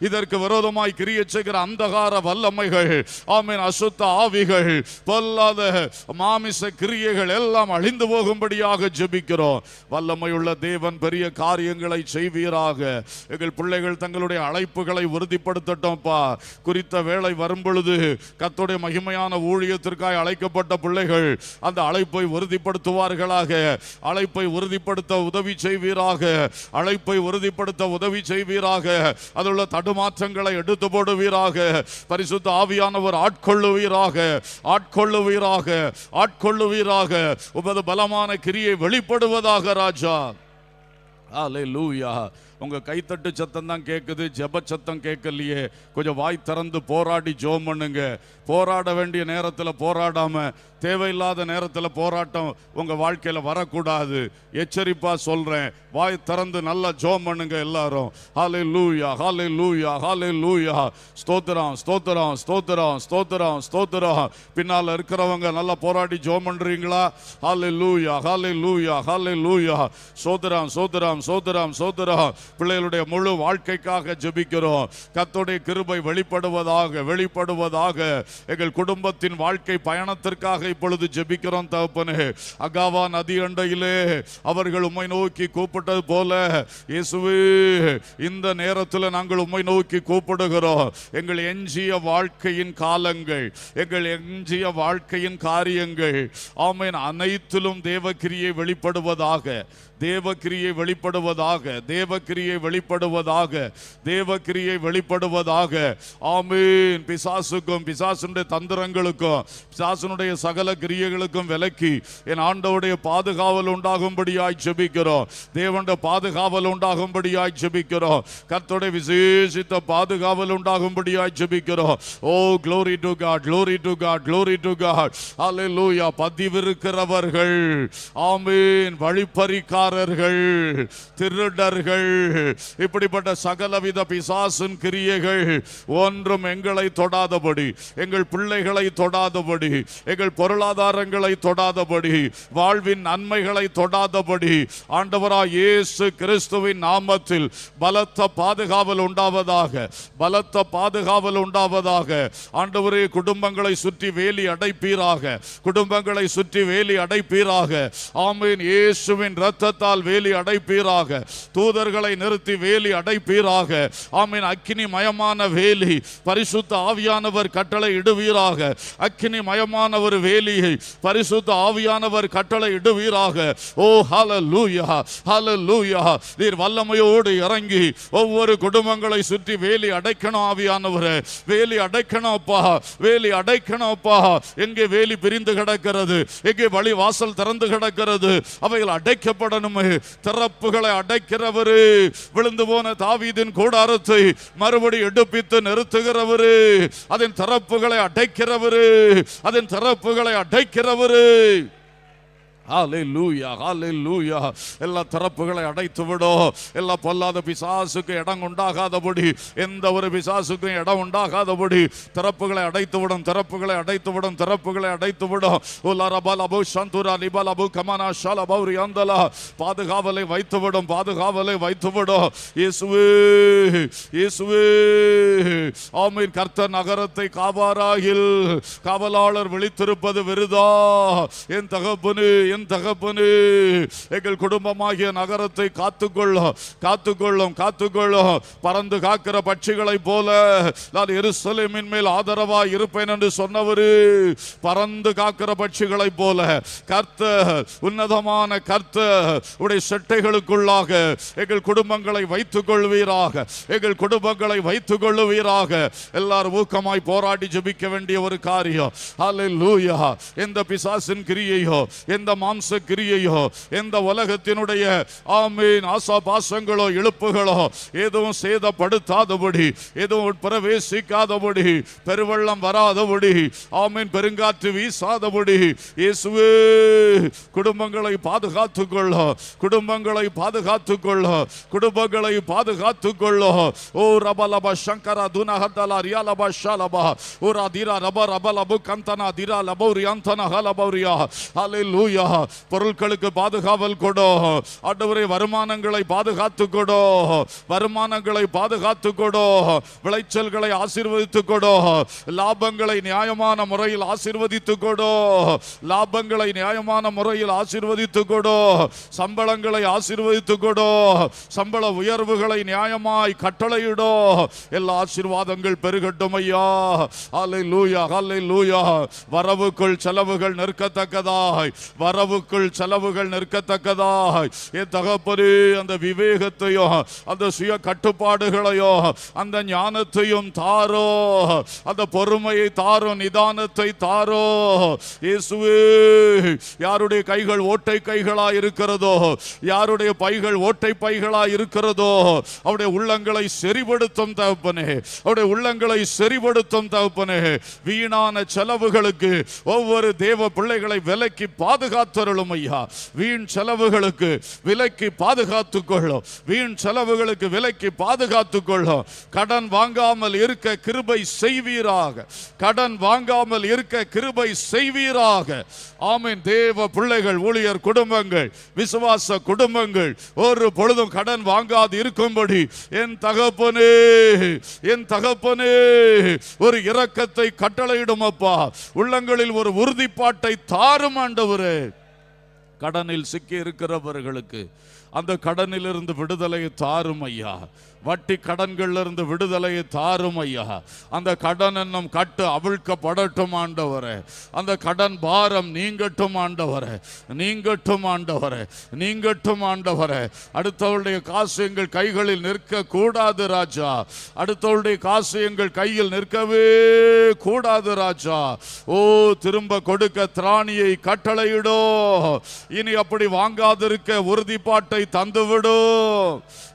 இதற்கு விரோதமாய் கிரிய செய்கிற அந்தகார வல்லமைகள் ஆமீன் அசுத்த ஆவிகள் பொல்லாத மாமிச கிரியைகள் எல்லாம் அழிந்து போகும்படியாக ஜபிக்கிறோம் வல்லமை உள்ள தேவன் பெரிய காரியங்களை அற்புதங்களை செய்வீராக எங்கள் பிள்ளைகள் தங்களுடைய அழைப்புகளை உறுதிப்படுத்தட்டோம்ப்பா குறித்த வேலை வரும்பொழுது கத்துடைய மகிமையான ஊழியத்திற்காய் அழைக்கப்பட்ட பிள்ளைகள் அந்த அழைப்பை உறுதிப்படுத்துவார்களாக அழைப்பை உறுதிப்படுத்த உதவி செய்வீராக அழைப்பை உறுதிப்படுத்த உதவி செய்வீராக அதில் தடுமாற்றங்களை எடுத்து போடுவீராக பரிசுத்த ஆவியானவர் ஆட்கொள்ளுவீராக ஆட்கொள்ளுவீராக ஆட்கொள்ளுவீராக உமது பலமான கிரியை வெளிப்படுவதாக ராஜா Aleluia. உங்கள் கைத்தட்டு சத்தம் தான் கேட்குது ஜப சத்தம் கேட்கலையே கொஞ்சம் வாய் திறந்து போராடி ஜோம் பண்ணுங்க போராட வேண்டிய நேரத்தில் போராடாமல் தேவையில்லாத நேரத்தில் போராட்டம் உங்கள் வாழ்க்கையில் வரக்கூடாது எச்சரிப்பாக சொல்கிறேன் வாய் திறந்து நல்லா ஜோம் பண்ணுங்க எல்லாரும் ஹாலே லூயா ஹாலே லூயா ஹாலே லூயா ஸ்தோத்திரம் ஸ்தோத்திரம் ஸ்தோத்திரம் ஸ்தோத்திரம் ஸ்தோத்திரம் பின்னால் இருக்கிறவங்க நல்லா போராடி ஜோம் பண்ணுறீங்களா ஹாலே லூயா ஹாலே லூயா ஹாலே லூயா சோதரம் சோதரம் சோதரம் சோதரம் பிள்ளைகளுடைய முழு வாழ்க்கைக்காக ஜெபிக்கிறோம் கத்துடைய கிருபை வெளிப்படுவதாக வெளிப்படுவதாக எங்கள் குடும்பத்தின் வாழ்க்கை பயணத்திற்காக இப்பொழுது ஜெபிக்கிறோம் தகப்பனு அகாவா நதி அண்டையிலே அவர்கள் உண்மை நோக்கி கூப்பிட்டது போல இயேசுவே இந்த நேரத்தில் நாங்கள் உம்மை நோக்கி கூப்பிடுகிறோம் எங்கள் எஞ்சிய வாழ்க்கையின் காலங்கள் எங்கள் எஞ்சிய வாழ்க்கையின் காரியங்கள் ஆமீன் அனைத்திலும் தேவகிரியை வெளிப்படுவதாக தேவக்கிரியை வெளிப்படுவதாக தேவக்கிரியை வெளிப்படுவதாக தேவக்கிரியை வெளிப்படுவதாக ஆமீன் பிசாசுக்கும் பிசாசுடைய தந்திரங்களுக்கும் பிசாசனுடைய சகல கிரியைகளுக்கும் விலக்கி என் ஆண்டவுடைய பாதுகாவல் உண்டாகும்படியாய் செபிக்கிறோம் தேவனுடைய பாதுகாவல் உண்டாகும்படியாய் செபிக்கிறோம் கத்தோடைய விசேஷித்த பாதுகாவல் உண்டாகும்படியாய் செபிக்கிறோம் oh glory to God glory to God glory to God hallelujah பதிவிருக்கிறவர்கள் ஆமீன் வழிப்பறிக்கா வேலைக்காரர்கள் திருடர்கள் இப்படிப்பட்ட சகலவித பிசாசின் கிரியைகள் ஒன்றும் எங்களை தொடாதபடி எங்கள் பிள்ளைகளை தொடாதபடி எங்கள் பொருளாதாரங்களை தொடாதபடி வாழ்வின் நன்மைகளை தொடாதபடி ஆண்டவராய் இயேசு கிறிஸ்துவின் நாமத்தில் பலத்த பாதுகாவல் உண்டாவதாக பலத்த பாதுகாவல் உண்டாவதாக ஆண்டவரே குடும்பங்களை சுற்றி வேலி அடைப்பீராக குடும்பங்களை சுற்றி வேலி அடைப்பீராக ஆமீன் இயேசுவின் இரத்த வசனத்தால் வேலி அடைப்பீராக தூதர்களை நிறுத்தி வேலி அடைப்பீராக ஆமீன் அக்னி மயமான வேலி பரிசுத்த ஆவியானவர் கட்டளை இடுவீராக அக்னி மயமானவர் வேலியை பரிசுத்த ஆவியானவர் கட்டளை இடுவீராக ஓ ஹல லூயா ஹல லூயா நீர் வல்லமையோடு இறங்கி ஒவ்வொரு குடும்பங்களை சுற்றி வேலி அடைக்கணும் ஆவியானவர் வேலி அடைக்கணும் அப்பா வேலி அடைக்கணும் அப்பா எங்கே வேலி பிரிந்து கிடக்கிறது எங்கே வழி வாசல் திறந்து கிடக்கிறது அவைகள் அடைக்கப்படணும் காணும் திறப்புகளை அடைக்கிறவர் விழுந்து போன தாவீதின் கூடாரத்தை மறுபடி எடுப்பித்து நிறுத்துகிறவர் அதன் திறப்புகளை அடைக்கிறவர் அதன் திறப்புகளை அடைக்கிறவர் ஹாலே லூயா எல்லா தரப்புகளை அடைத்து விடும் எல்லா பொல்லாத பிசாசுக்கு இடம் உண்டாகாதபடி எந்த ஒரு பிசாசுக்கும் இடம் உண்டாகாதபடி திறப்புகளை அடைத்துவிடும் விடும் திறப்புகளை அடைத்து விடும் திறப்புகளை அடைத்து விடும் உலா அபு சந்தூரா லிபால் அபு கமானா அபௌரி அந்தலா பாதுகாவலை வைத்துவிடும் பாதுகாவலை வைத்துவிடும் விடும் இயேசுவே இயேசுவே ஆமீன் கர்த்த நகரத்தை காவாராகில் காவலாளர் விழித்திருப்பது விருதா என் தகப்பனு என் தகப்பனே எங்கள் குடும்பமாகிய நகரத்தை காத்துக்கொள்ளும் காத்துக்கொள்ளும் காத்துக்கொள்ளும் பறந்து காக்கிற பட்சிகளை போல நான் எருசலேமின் மேல் ஆதரவாய் இருப்பேன் என்று சொன்னவரு பறந்து காக்கிற பட்சிகளை போல கர்த்த உன்னதமான கர்த்த உடைய செட்டைகளுக்குள்ளாக எங்கள் குடும்பங்களை வைத்துக் கொள்வீராக எங்கள் குடும்பங்களை வைத்துக் கொள்ளுவீராக எல்லாரும் ஊக்கமாய் போராடி ஜபிக்க வேண்டிய ஒரு காரியம் எந்த பிசாசின் கிரியையோ எந்த மாம்ச கிரியையோ எந்த உலகத்தினுடைய ஆமீன் ஆசாபாசங்களோ பாசங்களோ இழுப்புகளோ எதுவும் சேதப்படுத்தாதபடி எதுவும் பிரவேசிக்காதபடி பெருவெள்ளம் வராதபடி ஆமீன் பெருங்காற்று வீசாதபடி இயேசுவே குடும்பங்களை பாதுகாத்து கொள்ள குடும்பங்களை பாதுகாத்து கொள்ள குடும்பங்களை பாதுகாத்து கொள்ள ஓ ரபலப சங்கர துனஹதலா ரியாலப ஷாலபா ஓ ரதிரா ரப ரபலபு கந்தன திரா லபௌரி அந்தனா ஹலபௌரியா ஹalleluya பொருட்களுக்கு பாதுகாவல் கொடோ ஆண்டவரே வருமானங்களை பாதுகாத்து கொடோ வருமானங்களை பாதுகாத்து கொடோ விளைச்சல்களை ஆசீர்வதித்து கொடோ லாபங்களை நியாயமான முறையில் ஆசீர்வதித்து கொடோ லாபங்களை நியாயமான முறையில் ஆசீர்வதித்து கொடோ சம்பளங்களை ஆசீர்வதித்து கொடோ சம்பள உயர்வுகளை நியாயமாய் கட்டளையிடோ எல்லா ஆசீர்வாதங்கள் பெருகட்டும் ஐயா அலை லூயா அலை லூயா வரவுக்குள் செலவுகள் நிற்கத்தக்கதாய் வரவு செலவுக்குள் செலவுகள் நிற்கத்தக்கதாக என் தகப்பது அந்த விவேகத்தையோ அந்த சுய கட்டுப்பாடுகளையோ அந்த ஞானத்தையும் தாரோ அந்த பொறுமையை தாரோ நிதானத்தை தாரோ யாருடைய கைகள் ஓட்டை கைகளா இருக்கிறதோ யாருடைய பைகள் ஓட்டை பைகளா இருக்கிறதோ அவருடைய உள்ளங்களை செறிபடுத்தும் தகப்பனே அவருடைய உள்ளங்களை செறிபடுத்தும் தகப்பனே வீணான செலவுகளுக்கு ஒவ்வொரு தேவ பிள்ளைகளை விலக்கி பாதுகாத்து கத்தருளும் ஐயா வீண் செலவுகளுக்கு விலைக்கு பாதுகாத்துக் கொள்ளும் வீண் செலவுகளுக்கு விலைக்கு பாதுகாத்து கொள்ளும் கடன் வாங்காமல் இருக்க கிருபை செய்வீராக கடன் வாங்காமல் இருக்க கிருபை செய்வீராக ஆமீன் தேவ பிள்ளைகள் ஊழியர் குடும்பங்கள் விசுவாச குடும்பங்கள் ஒரு பொழுதும் கடன் வாங்காது இருக்கும்படி என் தகப்பனே என் தகப்பனே ஒரு இரக்கத்தை கட்டளையிடும் அப்பா உள்ளங்களில் ஒரு உறுதிப்பாட்டை தாரும் ஆண்டவரே கடனில் சிக்கி இருக்கிறவர்களுக்கு அந்த கடனிலிருந்து விடுதலை தாரும் ஐயா வட்டி கடன்கள் இருந்து விடுதலையை தாரும் ஐயா அந்த கடன் என்னும் கட்டு அவிழ்க்கப்படட்டும் ஆண்டவரே அந்த கடன் பாரம் நீங்கட்டும் ஆண்டவரே நீங்கட்டும் ஆண்டவரே நீங்கட்டும் ஆண்டவரே அடுத்தவளுடைய காசு எங்கள் கைகளில் நிற்க கூடாது ராஜா அடுத்தவளுடைய காசு எங்கள் கையில் நிற்கவே கூடாது ராஜா ஓ திரும்ப கொடுக்க திராணியை கட்டளையிடோ இனி அப்படி வாங்காதிருக்க உறுதிப்பாட்டை தந்துவிடும்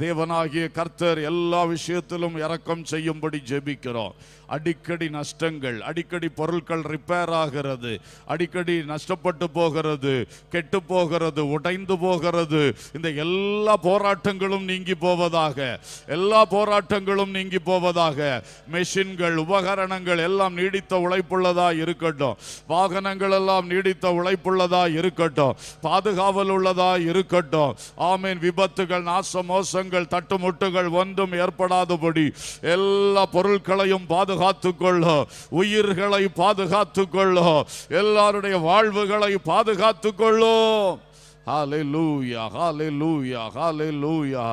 தேவனாகிய கர்த்தர் எல்லா விஷயத்திலும் இறக்கம் செய்யும்படி ஜெபிக்கிறோம் அடிக்கடி நஷ்டங்கள் அடிக்கடி பொருட்கள் ரிப்பேர் ஆகிறது அடிக்கடி நஷ்டப்பட்டு போகிறது கெட்டு போகிறது உடைந்து போகிறது இந்த எல்லா போராட்டங்களும் நீங்கி போவதாக எல்லா போராட்டங்களும் நீங்கி போவதாக மெஷின்கள் உபகரணங்கள் எல்லாம் நீடித்த உழைப்புள்ளதா இருக்கட்டும் வாகனங்கள் எல்லாம் நீடித்த உழைப்புள்ளதா இருக்கட்டும் பாதுகாவல் உள்ளதா இருக்கட்டும் ஆமீன் விபத்துகள் நாச மோசம் விரோதங்கள் தட்டுமுட்டுகள் ஒன்றும் ஏற்படாதபடி எல்லா பொருட்களையும் பாதுகாத்து கொள்ள உயிர்களை பாதுகாத்து கொள்ள எல்லாருடைய வாழ்வுகளை பாதுகாத்து கொள்ளும் Hallelujah, hallelujah, hallelujah.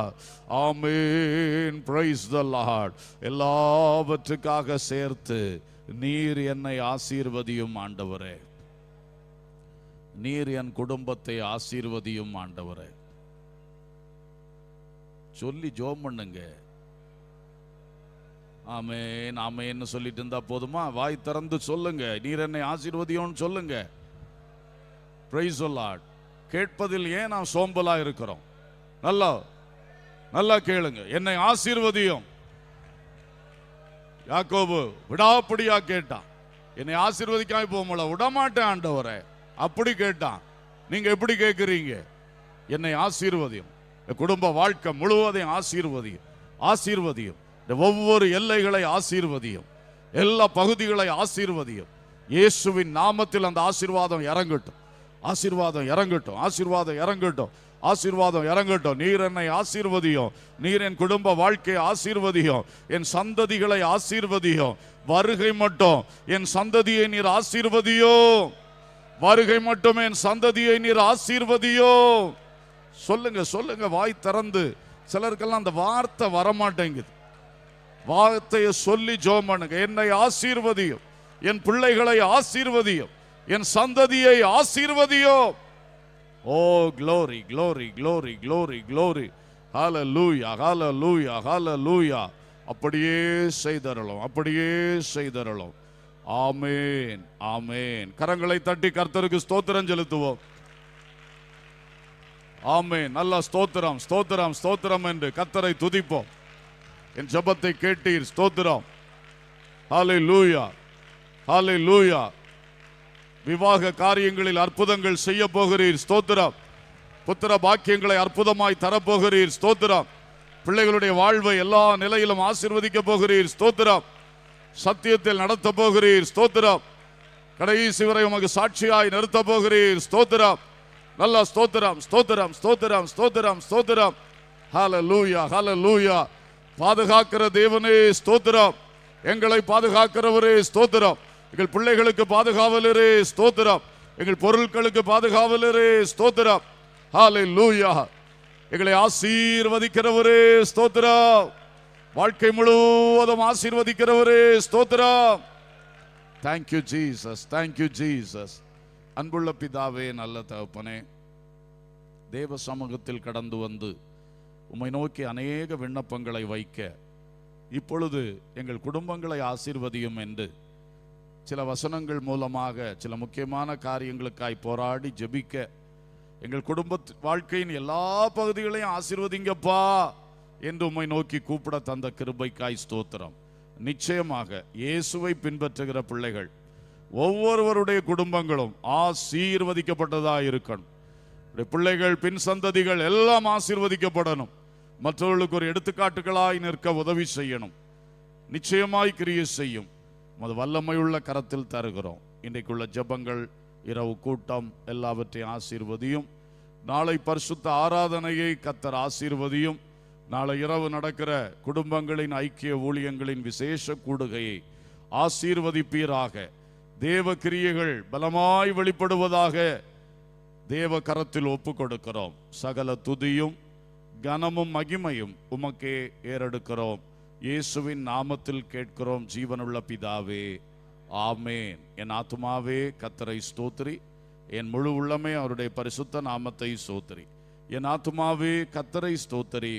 Amen. Praise the Lord. எல்லாவற்றுக்காக சேர்த்து நீர் என்னை ஆசீர்வதியும் ஆண்டவரே நீர் என் குடும்பத்தை ஆசீர்வதியும் ஆண்டவரே சொல்லி ஜோம் பண்ணுங்க ஆமேன் ஆமேன்னு சொல்லிட்டு இருந்தா போதுமா வாய் திறந்து சொல்லுங்க நீர் என்னை ஆசீர்வதியோன்னு சொல்லுங்க கேட்பதில் ஏன் நான் சோம்பலா இருக்கிறோம் நல்லா நல்லா கேளுங்க என்னை ஆசீர்வதியும் யாக்கோபு விடாப்படியா கேட்டான் என்னை ஆசீர்வதிக்காய் போகல விடமாட்டேன் ஆண்டவரை அப்படி கேட்டான் நீங்க எப்படி கேட்குறீங்க என்னை ஆசீர்வதியும் குடும்ப வாழ்க்கை முழுவதையும் ஆசீர்வதியும் ஆசீர்வதியும் இந்த ஒவ்வொரு எல்லைகளை ஆசீர்வதியும் எல்லா பகுதிகளை ஆசீர்வதியும் இயேசுவின் நாமத்தில் அந்த ஆசீர்வாதம் இறங்கட்டும் ஆசீர்வாதம் இறங்கட்டும் ஆசீர்வாதம் இறங்கட்டும் ஆசீர்வாதம் இறங்கட்டும் நீர் என்னை ஆசீர்வதியும் நீர் என் குடும்ப வாழ்க்கையை ஆசீர்வதியும் என் சந்ததிகளை ஆசீர்வதியும் வருகை மட்டும் என் சந்ததியை நீர் ஆசீர்வதியோ வருகை மட்டும் என் சந்ததியை நீர் ஆசீர்வதியோ சொல்லுங்க சொல்லுங்க வாய் திறந்து சிலருக்கெல்லாம் அந்த வார்த்தை வரமாட்டேங்குது வார்த்தையை சொல்லி ஜோம் பண்ணுங்க என்னை ஆசீர்வதியும் என் பிள்ளைகளை ஆசீர்வதியும் என் சந்ததியை ஆசீர்வதியும் oh glory glory glory glory glory hallelujah ஹால லூயா ஹால லூயா அப்படியே செய்தரலும் அப்படியே செய்தரலும் ஆமேன் ஆமேன் கரங்களை தட்டி கர்த்தருக்கு ஸ்தோத்திரம் செலுத்துவோம் ஆமே நல்ல ஸ்தோத்திரம் ஸ்தோத்திரம் ஸ்தோத்திரம் என்று கத்தரை துதிப்போம் என் ஜபத்தை கேட்டீர் ஸ்தோத்திரம் ஹாலை லூயா ஹாலை லூயா விவாக காரியங்களில் அற்புதங்கள் செய்ய போகிறீர் ஸ்தோத்திரம் புத்திர பாக்கியங்களை அற்புதமாய் தரப்போகிறீர் ஸ்தோத்திரம் பிள்ளைகளுடைய வாழ்வை எல்லா நிலையிலும் ஆசிர்வதிக்க போகிறீர் ஸ்தோத்திரம் சத்தியத்தில் நடத்த போகிறீர் ஸ்தோத்திரம் கடைசி வரை உமக்கு சாட்சியாய் நிறுத்த போகிறீர் ஸ்தோத்திரம் நல்லா ஸ்தோத்திரம் ஸ்தோத்திரம் ஸ்தோத்திரம் ஸ்தோத்திரம் ஸ்தோத்திரம் ஹல லூயா ஹல லூயா பாதுகாக்கிற தேவனே ஸ்தோத்திரம் எங்களை பாதுகாக்கிறவரே ஸ்தோத்திரம் எங்கள் பிள்ளைகளுக்கு பாதுகாவலரே ஸ்தோத்திரம் எங்கள் பொருட்களுக்கு பாதுகாவலரே ஸ்தோத்திரம் ஹாலே லூயா எங்களை ஆசீர்வதிக்கிறவரே ஸ்தோத்திரம் வாழ்க்கை முழுவதும் ஆசீர்வதிக்கிறவரே ஸ்தோத்திரம் தேங்க்யூ ஜீசஸ் தேங்க்யூ ஜீசஸ் அன்புள்ள பிதாவே நல்ல தகப்பனே தேவ சமூகத்தில் கடந்து வந்து உம்மை நோக்கி அநேக விண்ணப்பங்களை வைக்க இப்பொழுது எங்கள் குடும்பங்களை ஆசீர்வதியும் என்று சில வசனங்கள் மூலமாக சில முக்கியமான காரியங்களுக்காய் போராடி ஜெபிக்க எங்கள் குடும்ப வாழ்க்கையின் எல்லா பகுதிகளையும் ஆசிர்வதிங்கப்பா என்று உம்மை நோக்கி கூப்பிட தந்த கிருபைக்காய் ஸ்தோத்திரம் நிச்சயமாக இயேசுவை பின்பற்றுகிற பிள்ளைகள் ஒவ்வொருவருடைய குடும்பங்களும் ஆசீர்வதிக்கப்பட்டதாக இருக்கணும் பிள்ளைகள் பின் சந்ததிகள் எல்லாம் ஆசீர்வதிக்கப்படணும் மற்றவர்களுக்கு ஒரு எடுத்துக்காட்டுகளாய் நிற்க உதவி செய்யணும் நிச்சயமாய் கிரிய செய்யும் அது வல்லமையுள்ள கரத்தில் தருகிறோம் இன்றைக்குள்ள ஜபங்கள் இரவு கூட்டம் எல்லாவற்றையும் ஆசீர்வதியும் நாளை பரிசுத்த ஆராதனையை கத்தர் ஆசீர்வதியும் நாளை இரவு நடக்கிற குடும்பங்களின் ஐக்கிய ஊழியங்களின் விசேஷ கூடுகையை ஆசீர்வதிப்பீராக தேவ கிரியைகள் பலமாய் வெளிப்படுவதாக தேவ கரத்தில் ஒப்பு கொடுக்கிறோம் சகல துதியும் கனமும் மகிமையும் உமக்கே ஏறெடுக்கிறோம் இயேசுவின் நாமத்தில் கேட்கிறோம் ஜீவனுள்ள பிதாவே ஆமேன் என் ஆத்மாவே கத்தரை ஸ்தோத்திரி என் முழு உள்ளமே அவருடைய பரிசுத்த நாமத்தை ஸ்தோத்திரி என் ஆத்மாவே கத்தரை ஸ்தோத்திரி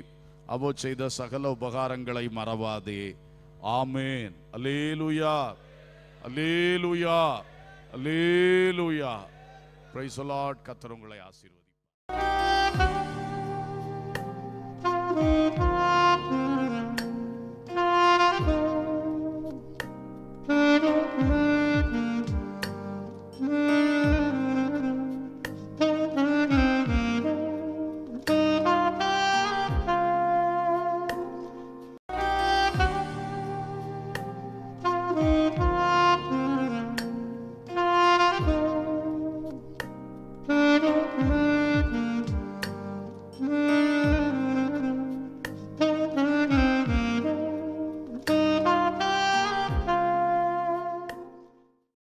அவோ செய்த சகல உபகாரங்களை மறவாதே ஆமேன் alleluia alleluia alleluia praise lord கத்தர் உங்களை ஆசீர்வதிப்பார்